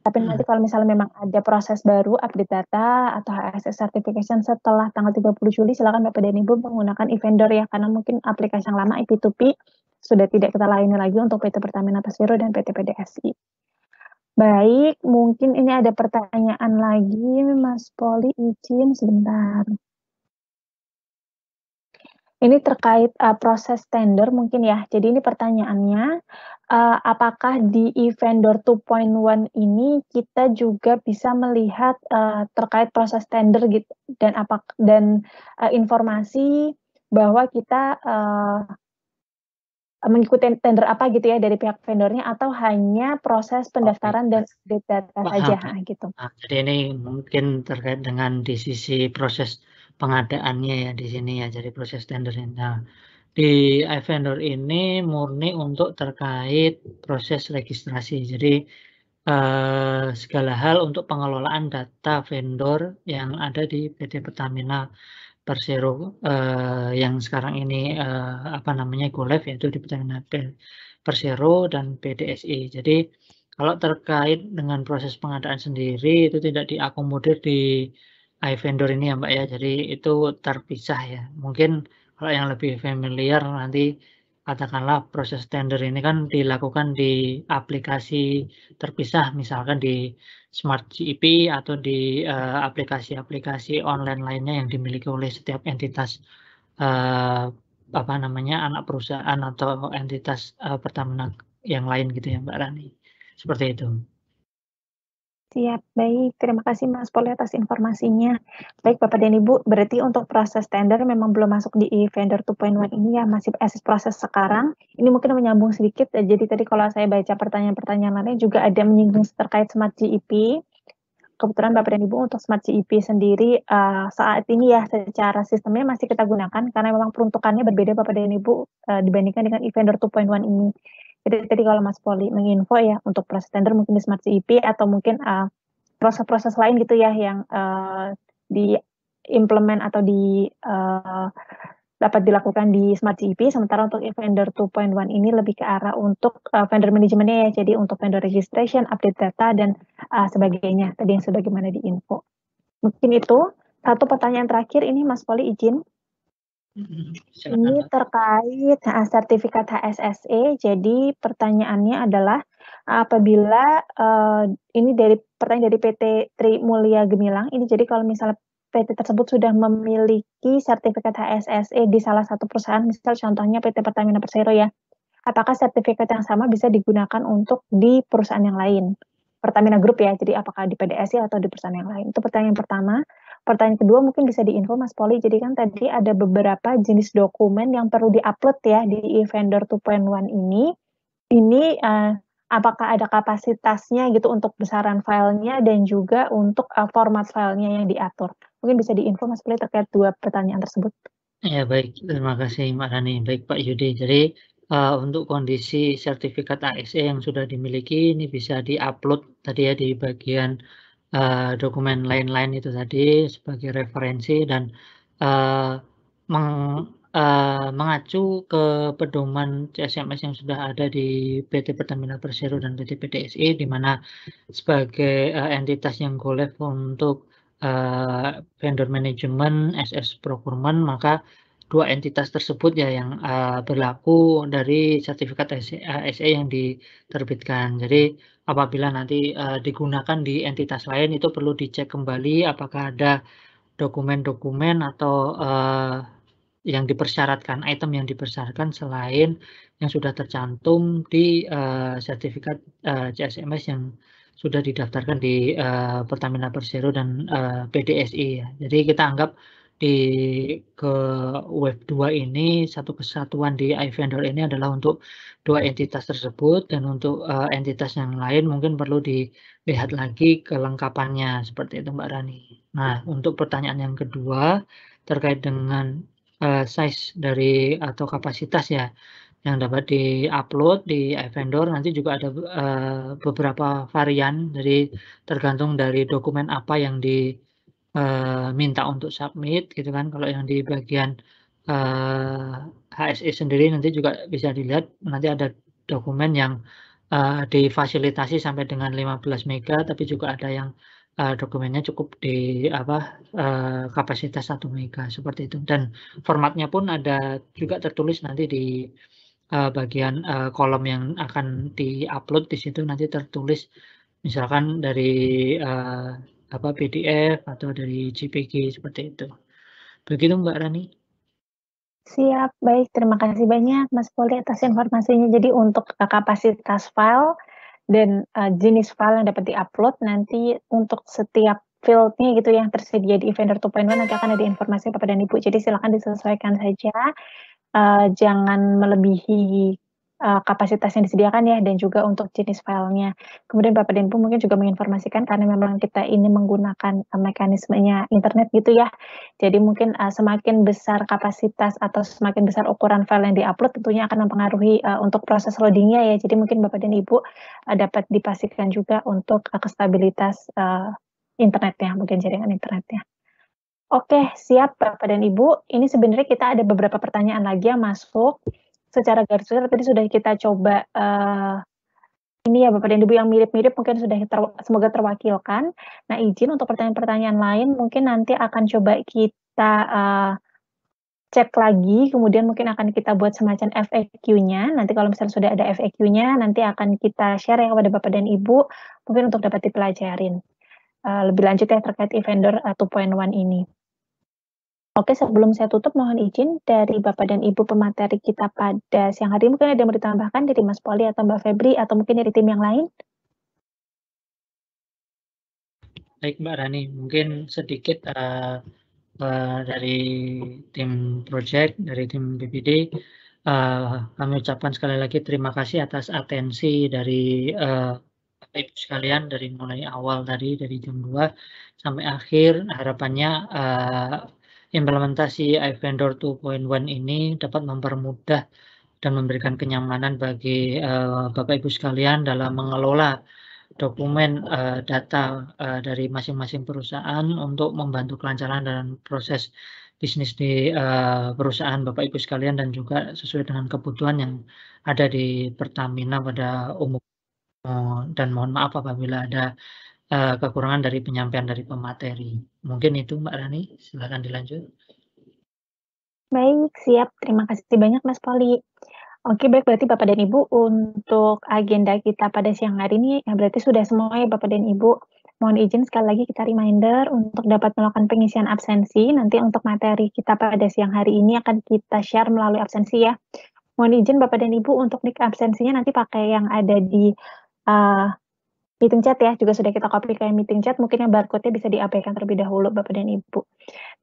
Tapi hmm. nanti kalau misalnya memang ada proses baru update data atau HSS certification setelah tanggal 30 Juli silakan Bapak dan Ibu menggunakan e-vendor ya karena mungkin aplikasi yang lama IP2P sudah tidak kita layani lagi untuk PT Pertamina Persero dan PT PDSI. Baik, mungkin ini ada pertanyaan lagi, Mas Poli izin sebentar. Ini terkait uh, proses tender mungkin ya. Jadi ini pertanyaannya, uh, apakah di e-vendor 2.1 ini kita juga bisa melihat uh, terkait proses tender gitu dan apa dan uh, informasi bahwa kita uh, mengikuti tender apa gitu ya dari pihak vendornya atau hanya proses oh, pendaftaran okay. dan update data saja gitu. Nah, jadi ini mungkin terkait dengan di sisi proses pengadaannya ya di sini ya jadi proses tendernya. Nah, di vendor ini murni untuk terkait proses registrasi. Jadi eh, segala hal untuk pengelolaan data vendor yang ada di PT Pertamina. Persero uh, yang sekarang ini uh, apa namanya Golef yaitu di pertandingan Persero dan PDSI. Jadi kalau terkait dengan proses pengadaan sendiri itu tidak diakomodir di iVendor ini ya Mbak ya. Jadi itu terpisah ya. Mungkin kalau yang lebih familiar nanti katakanlah proses tender ini kan dilakukan di aplikasi terpisah misalkan di Smart GEP atau di eh, aplikasi-aplikasi uh, online lainnya yang dimiliki oleh setiap entitas uh, apa namanya anak perusahaan atau entitas uh, Pertamina yang lain gitu ya Mbak Rani. Seperti itu. Siap, baik. Terima kasih Mas Poli atas informasinya. Baik Bapak dan Ibu, berarti untuk proses tender memang belum masuk di vendor 2.1 ini ya, masih as proses sekarang. Ini mungkin menyambung sedikit, eh, jadi tadi kalau saya baca pertanyaan-pertanyaan lainnya juga ada menyinggung terkait Smart GEP. Kebetulan Bapak dan Ibu untuk Smart GEP sendiri uh, saat ini ya secara sistemnya masih kita gunakan karena memang peruntukannya berbeda Bapak dan Ibu uh, dibandingkan dengan e-vendor 2.1 ini. Jadi tadi kalau Mas Poli menginfo ya untuk proses tender mungkin di Smart CIP e atau mungkin eh, proses-proses uh, lain gitu ya yang uh, diimplement atau di uh, dapat dilakukan di Smart CIP. E Sementara untuk vendor 2.1 ini lebih ke arah untuk uh, vendor manajemennya ya, jadi untuk vendor registration, update data dan uh, sebagainya. Tadi yang sebagaimana diinfo Mungkin itu. Satu pertanyaan terakhir ini Mas Poli izin. Ini terkait, uh, sertifikat HSSE. Jadi pertanyaannya adalah apabila, uh, ini dari pertanyaan dari PT Tri Mulia Gemilang, ini jadi kalau misalnya PT tersebut sudah memiliki sertifikat HSSE di salah satu perusahaan, misal contohnya PT Pertamina Persero ya, apakah sertifikat yang sama bisa digunakan untuk di perusahaan yang lain? Pertamina Group ya, jadi apakah di PDSI e atau di perusahaan yang lain? Itu pertanyaan pertama pertanyaan kedua mungkin bisa diinfo Mas Poli. Jadi kan tadi ada beberapa jenis dokumen yang perlu diupload ya di eVendor vendor 2.1 ini. Ini uh, apakah ada kapasitasnya gitu untuk besaran filenya dan juga untuk uh, format filenya yang diatur. Mungkin bisa diinfo Mas Poli terkait dua pertanyaan tersebut. Ya baik, terima kasih Mbak Rani. Baik Pak Yudi. Jadi uh, untuk kondisi sertifikat ASE yang sudah dimiliki ini bisa diupload tadi ya di bagian uh, dokumen lain-lain itu tadi sebagai referensi dan uh, meng, uh, mengacu ke pedoman CSMS yang sudah ada di PT Pertamina Persero dan PT PTSI di mana sebagai uh, entitas yang golef untuk uh, vendor management, SS procurement maka dua entitas tersebut ya yang uh, berlaku dari sertifikat SE, eh, e yang diterbitkan. Jadi apabila nanti uh, digunakan di entitas lain itu perlu dicek kembali apakah ada dokumen-dokumen atau uh, yang dipersyaratkan, item yang dipersyaratkan selain yang sudah tercantum di uh, sertifikat uh, CSMS yang sudah didaftarkan di uh, Pertamina Persero dan uh, PDSI. Ya. Jadi kita anggap di ke web 2 ini satu kesatuan di iVendor ini adalah untuk dua entitas tersebut dan untuk uh, entitas yang lain mungkin perlu dilihat lagi kelengkapannya seperti itu Mbak Rani. Nah, untuk pertanyaan yang kedua terkait dengan uh, size dari atau kapasitas ya yang dapat di upload di iVendor nanti juga ada uh, beberapa varian dari tergantung dari dokumen apa yang di uh, minta untuk submit gitu kan kalau yang di bagian uh, eh, HSE sendiri nanti juga bisa dilihat nanti ada dokumen yang uh, difasilitasi sampai dengan 15 mega tapi juga ada yang uh, dokumennya cukup di apa uh, kapasitas 1 mega seperti itu dan formatnya pun ada juga tertulis nanti di uh, bagian uh, kolom yang akan di upload di situ nanti tertulis misalkan dari uh, apa PDF atau dari JPG seperti itu. Begitu Mbak Rani. Siap, baik. Terima kasih banyak Mas Poli atas informasinya. Jadi untuk kapasitas file dan uh, jenis file yang dapat diupload nanti untuk setiap fieldnya gitu yang tersedia di vendor 2.1 nanti akan ada informasi kepada Ibu. Jadi silakan disesuaikan saja. Uh, jangan melebihi uh, kapasitas yang disediakan ya dan juga untuk jenis filenya. Kemudian Bapak Denpu mungkin juga menginformasikan karena memang kita ini menggunakan uh, mekanismenya internet gitu ya. Jadi mungkin uh, semakin besar kapasitas atau semakin besar ukuran file yang diupload tentunya akan mempengaruhi uh, untuk proses loadingnya ya. Jadi mungkin Bapak dan Ibu uh, dapat dipastikan juga untuk uh, kestabilitas uh, internetnya, mungkin jaringan internetnya. Oke, siap Bapak dan Ibu. Ini sebenarnya kita ada beberapa pertanyaan lagi yang masuk secara garis besar tadi sudah kita coba uh, ini ya Bapak dan Ibu yang mirip-mirip mungkin sudah ter, semoga terwakilkan. Nah, izin untuk pertanyaan-pertanyaan lain mungkin nanti akan coba kita uh, cek lagi, kemudian mungkin akan kita buat semacam FAQ-nya. Nanti kalau misalnya sudah ada FAQ-nya, nanti akan kita share ya kepada Bapak dan Ibu, mungkin untuk dapat dipelajarin. Uh, lebih lanjut ya terkait e-vendor uh, 2.1 ini. Oke, sebelum saya tutup, mohon izin dari Bapak dan Ibu pemateri kita pada siang hari. Mungkin ada yang mau ditambahkan dari Mas Poli atau Mbak Febri atau mungkin dari tim yang lain? Baik, Mbak Rani. Mungkin sedikit uh, uh, dari tim project, dari tim BPD. Uh, eh, kami ucapkan sekali lagi terima kasih atas atensi dari uh, Ibu sekalian dari mulai awal tadi dari jam 2 sampai akhir harapannya uh, implementasi iVendor 2.1 ini dapat mempermudah dan memberikan kenyamanan bagi uh, Bapak Ibu sekalian dalam mengelola dokumen uh, data uh, dari masing-masing perusahaan untuk membantu kelancaran dan proses bisnis di uh, perusahaan Bapak Ibu sekalian dan juga sesuai dengan kebutuhan yang ada di Pertamina pada umum dan mohon maaf apabila ada Eh, kekurangan dari penyampaian dari pemateri. Mungkin itu Mbak Rani, silakan dilanjut. Baik, siap. Terima kasih banyak Mas Poli. Oke, baik berarti Bapak dan Ibu untuk agenda kita pada siang hari ini, ya berarti sudah semua ya Bapak dan Ibu. Mohon izin sekali lagi kita reminder untuk dapat melakukan pengisian absensi, nanti untuk materi kita pada siang hari ini akan kita share melalui absensi ya. Mohon izin Bapak dan Ibu untuk nik absensinya nanti pakai yang ada di, uh, meeting chat ya juga sudah kita copy ke meeting chat mungkin yang barcode-nya bisa diabaikan terlebih dahulu Bapak dan Ibu.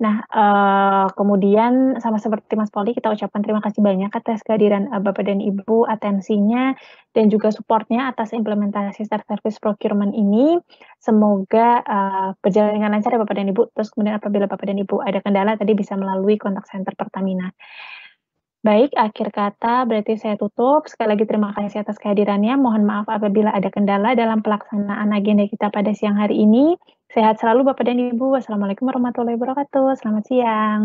Nah, uh, kemudian sama seperti Mas Poli kita ucapkan terima kasih banyak atas kehadiran uh, Bapak dan Ibu, atensinya dan juga supportnya atas implementasi Star Service Procurement ini. Semoga uh, berjalan dengan lancar ya Bapak dan Ibu. Terus kemudian apabila Bapak dan Ibu ada kendala tadi bisa melalui kontak center Pertamina. Baik, akhir kata berarti saya tutup. Sekali lagi terima kasih atas kehadirannya. Mohon maaf apabila ada kendala dalam pelaksanaan agenda kita pada siang hari ini. Sehat selalu Bapak dan Ibu. Wassalamualaikum warahmatullahi wabarakatuh. Selamat siang.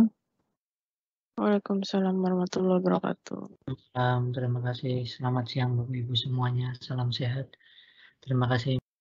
Waalaikumsalam warahmatullahi wabarakatuh. Um, terima kasih. Selamat siang Bapak Ibu semuanya. Salam sehat. Terima kasih.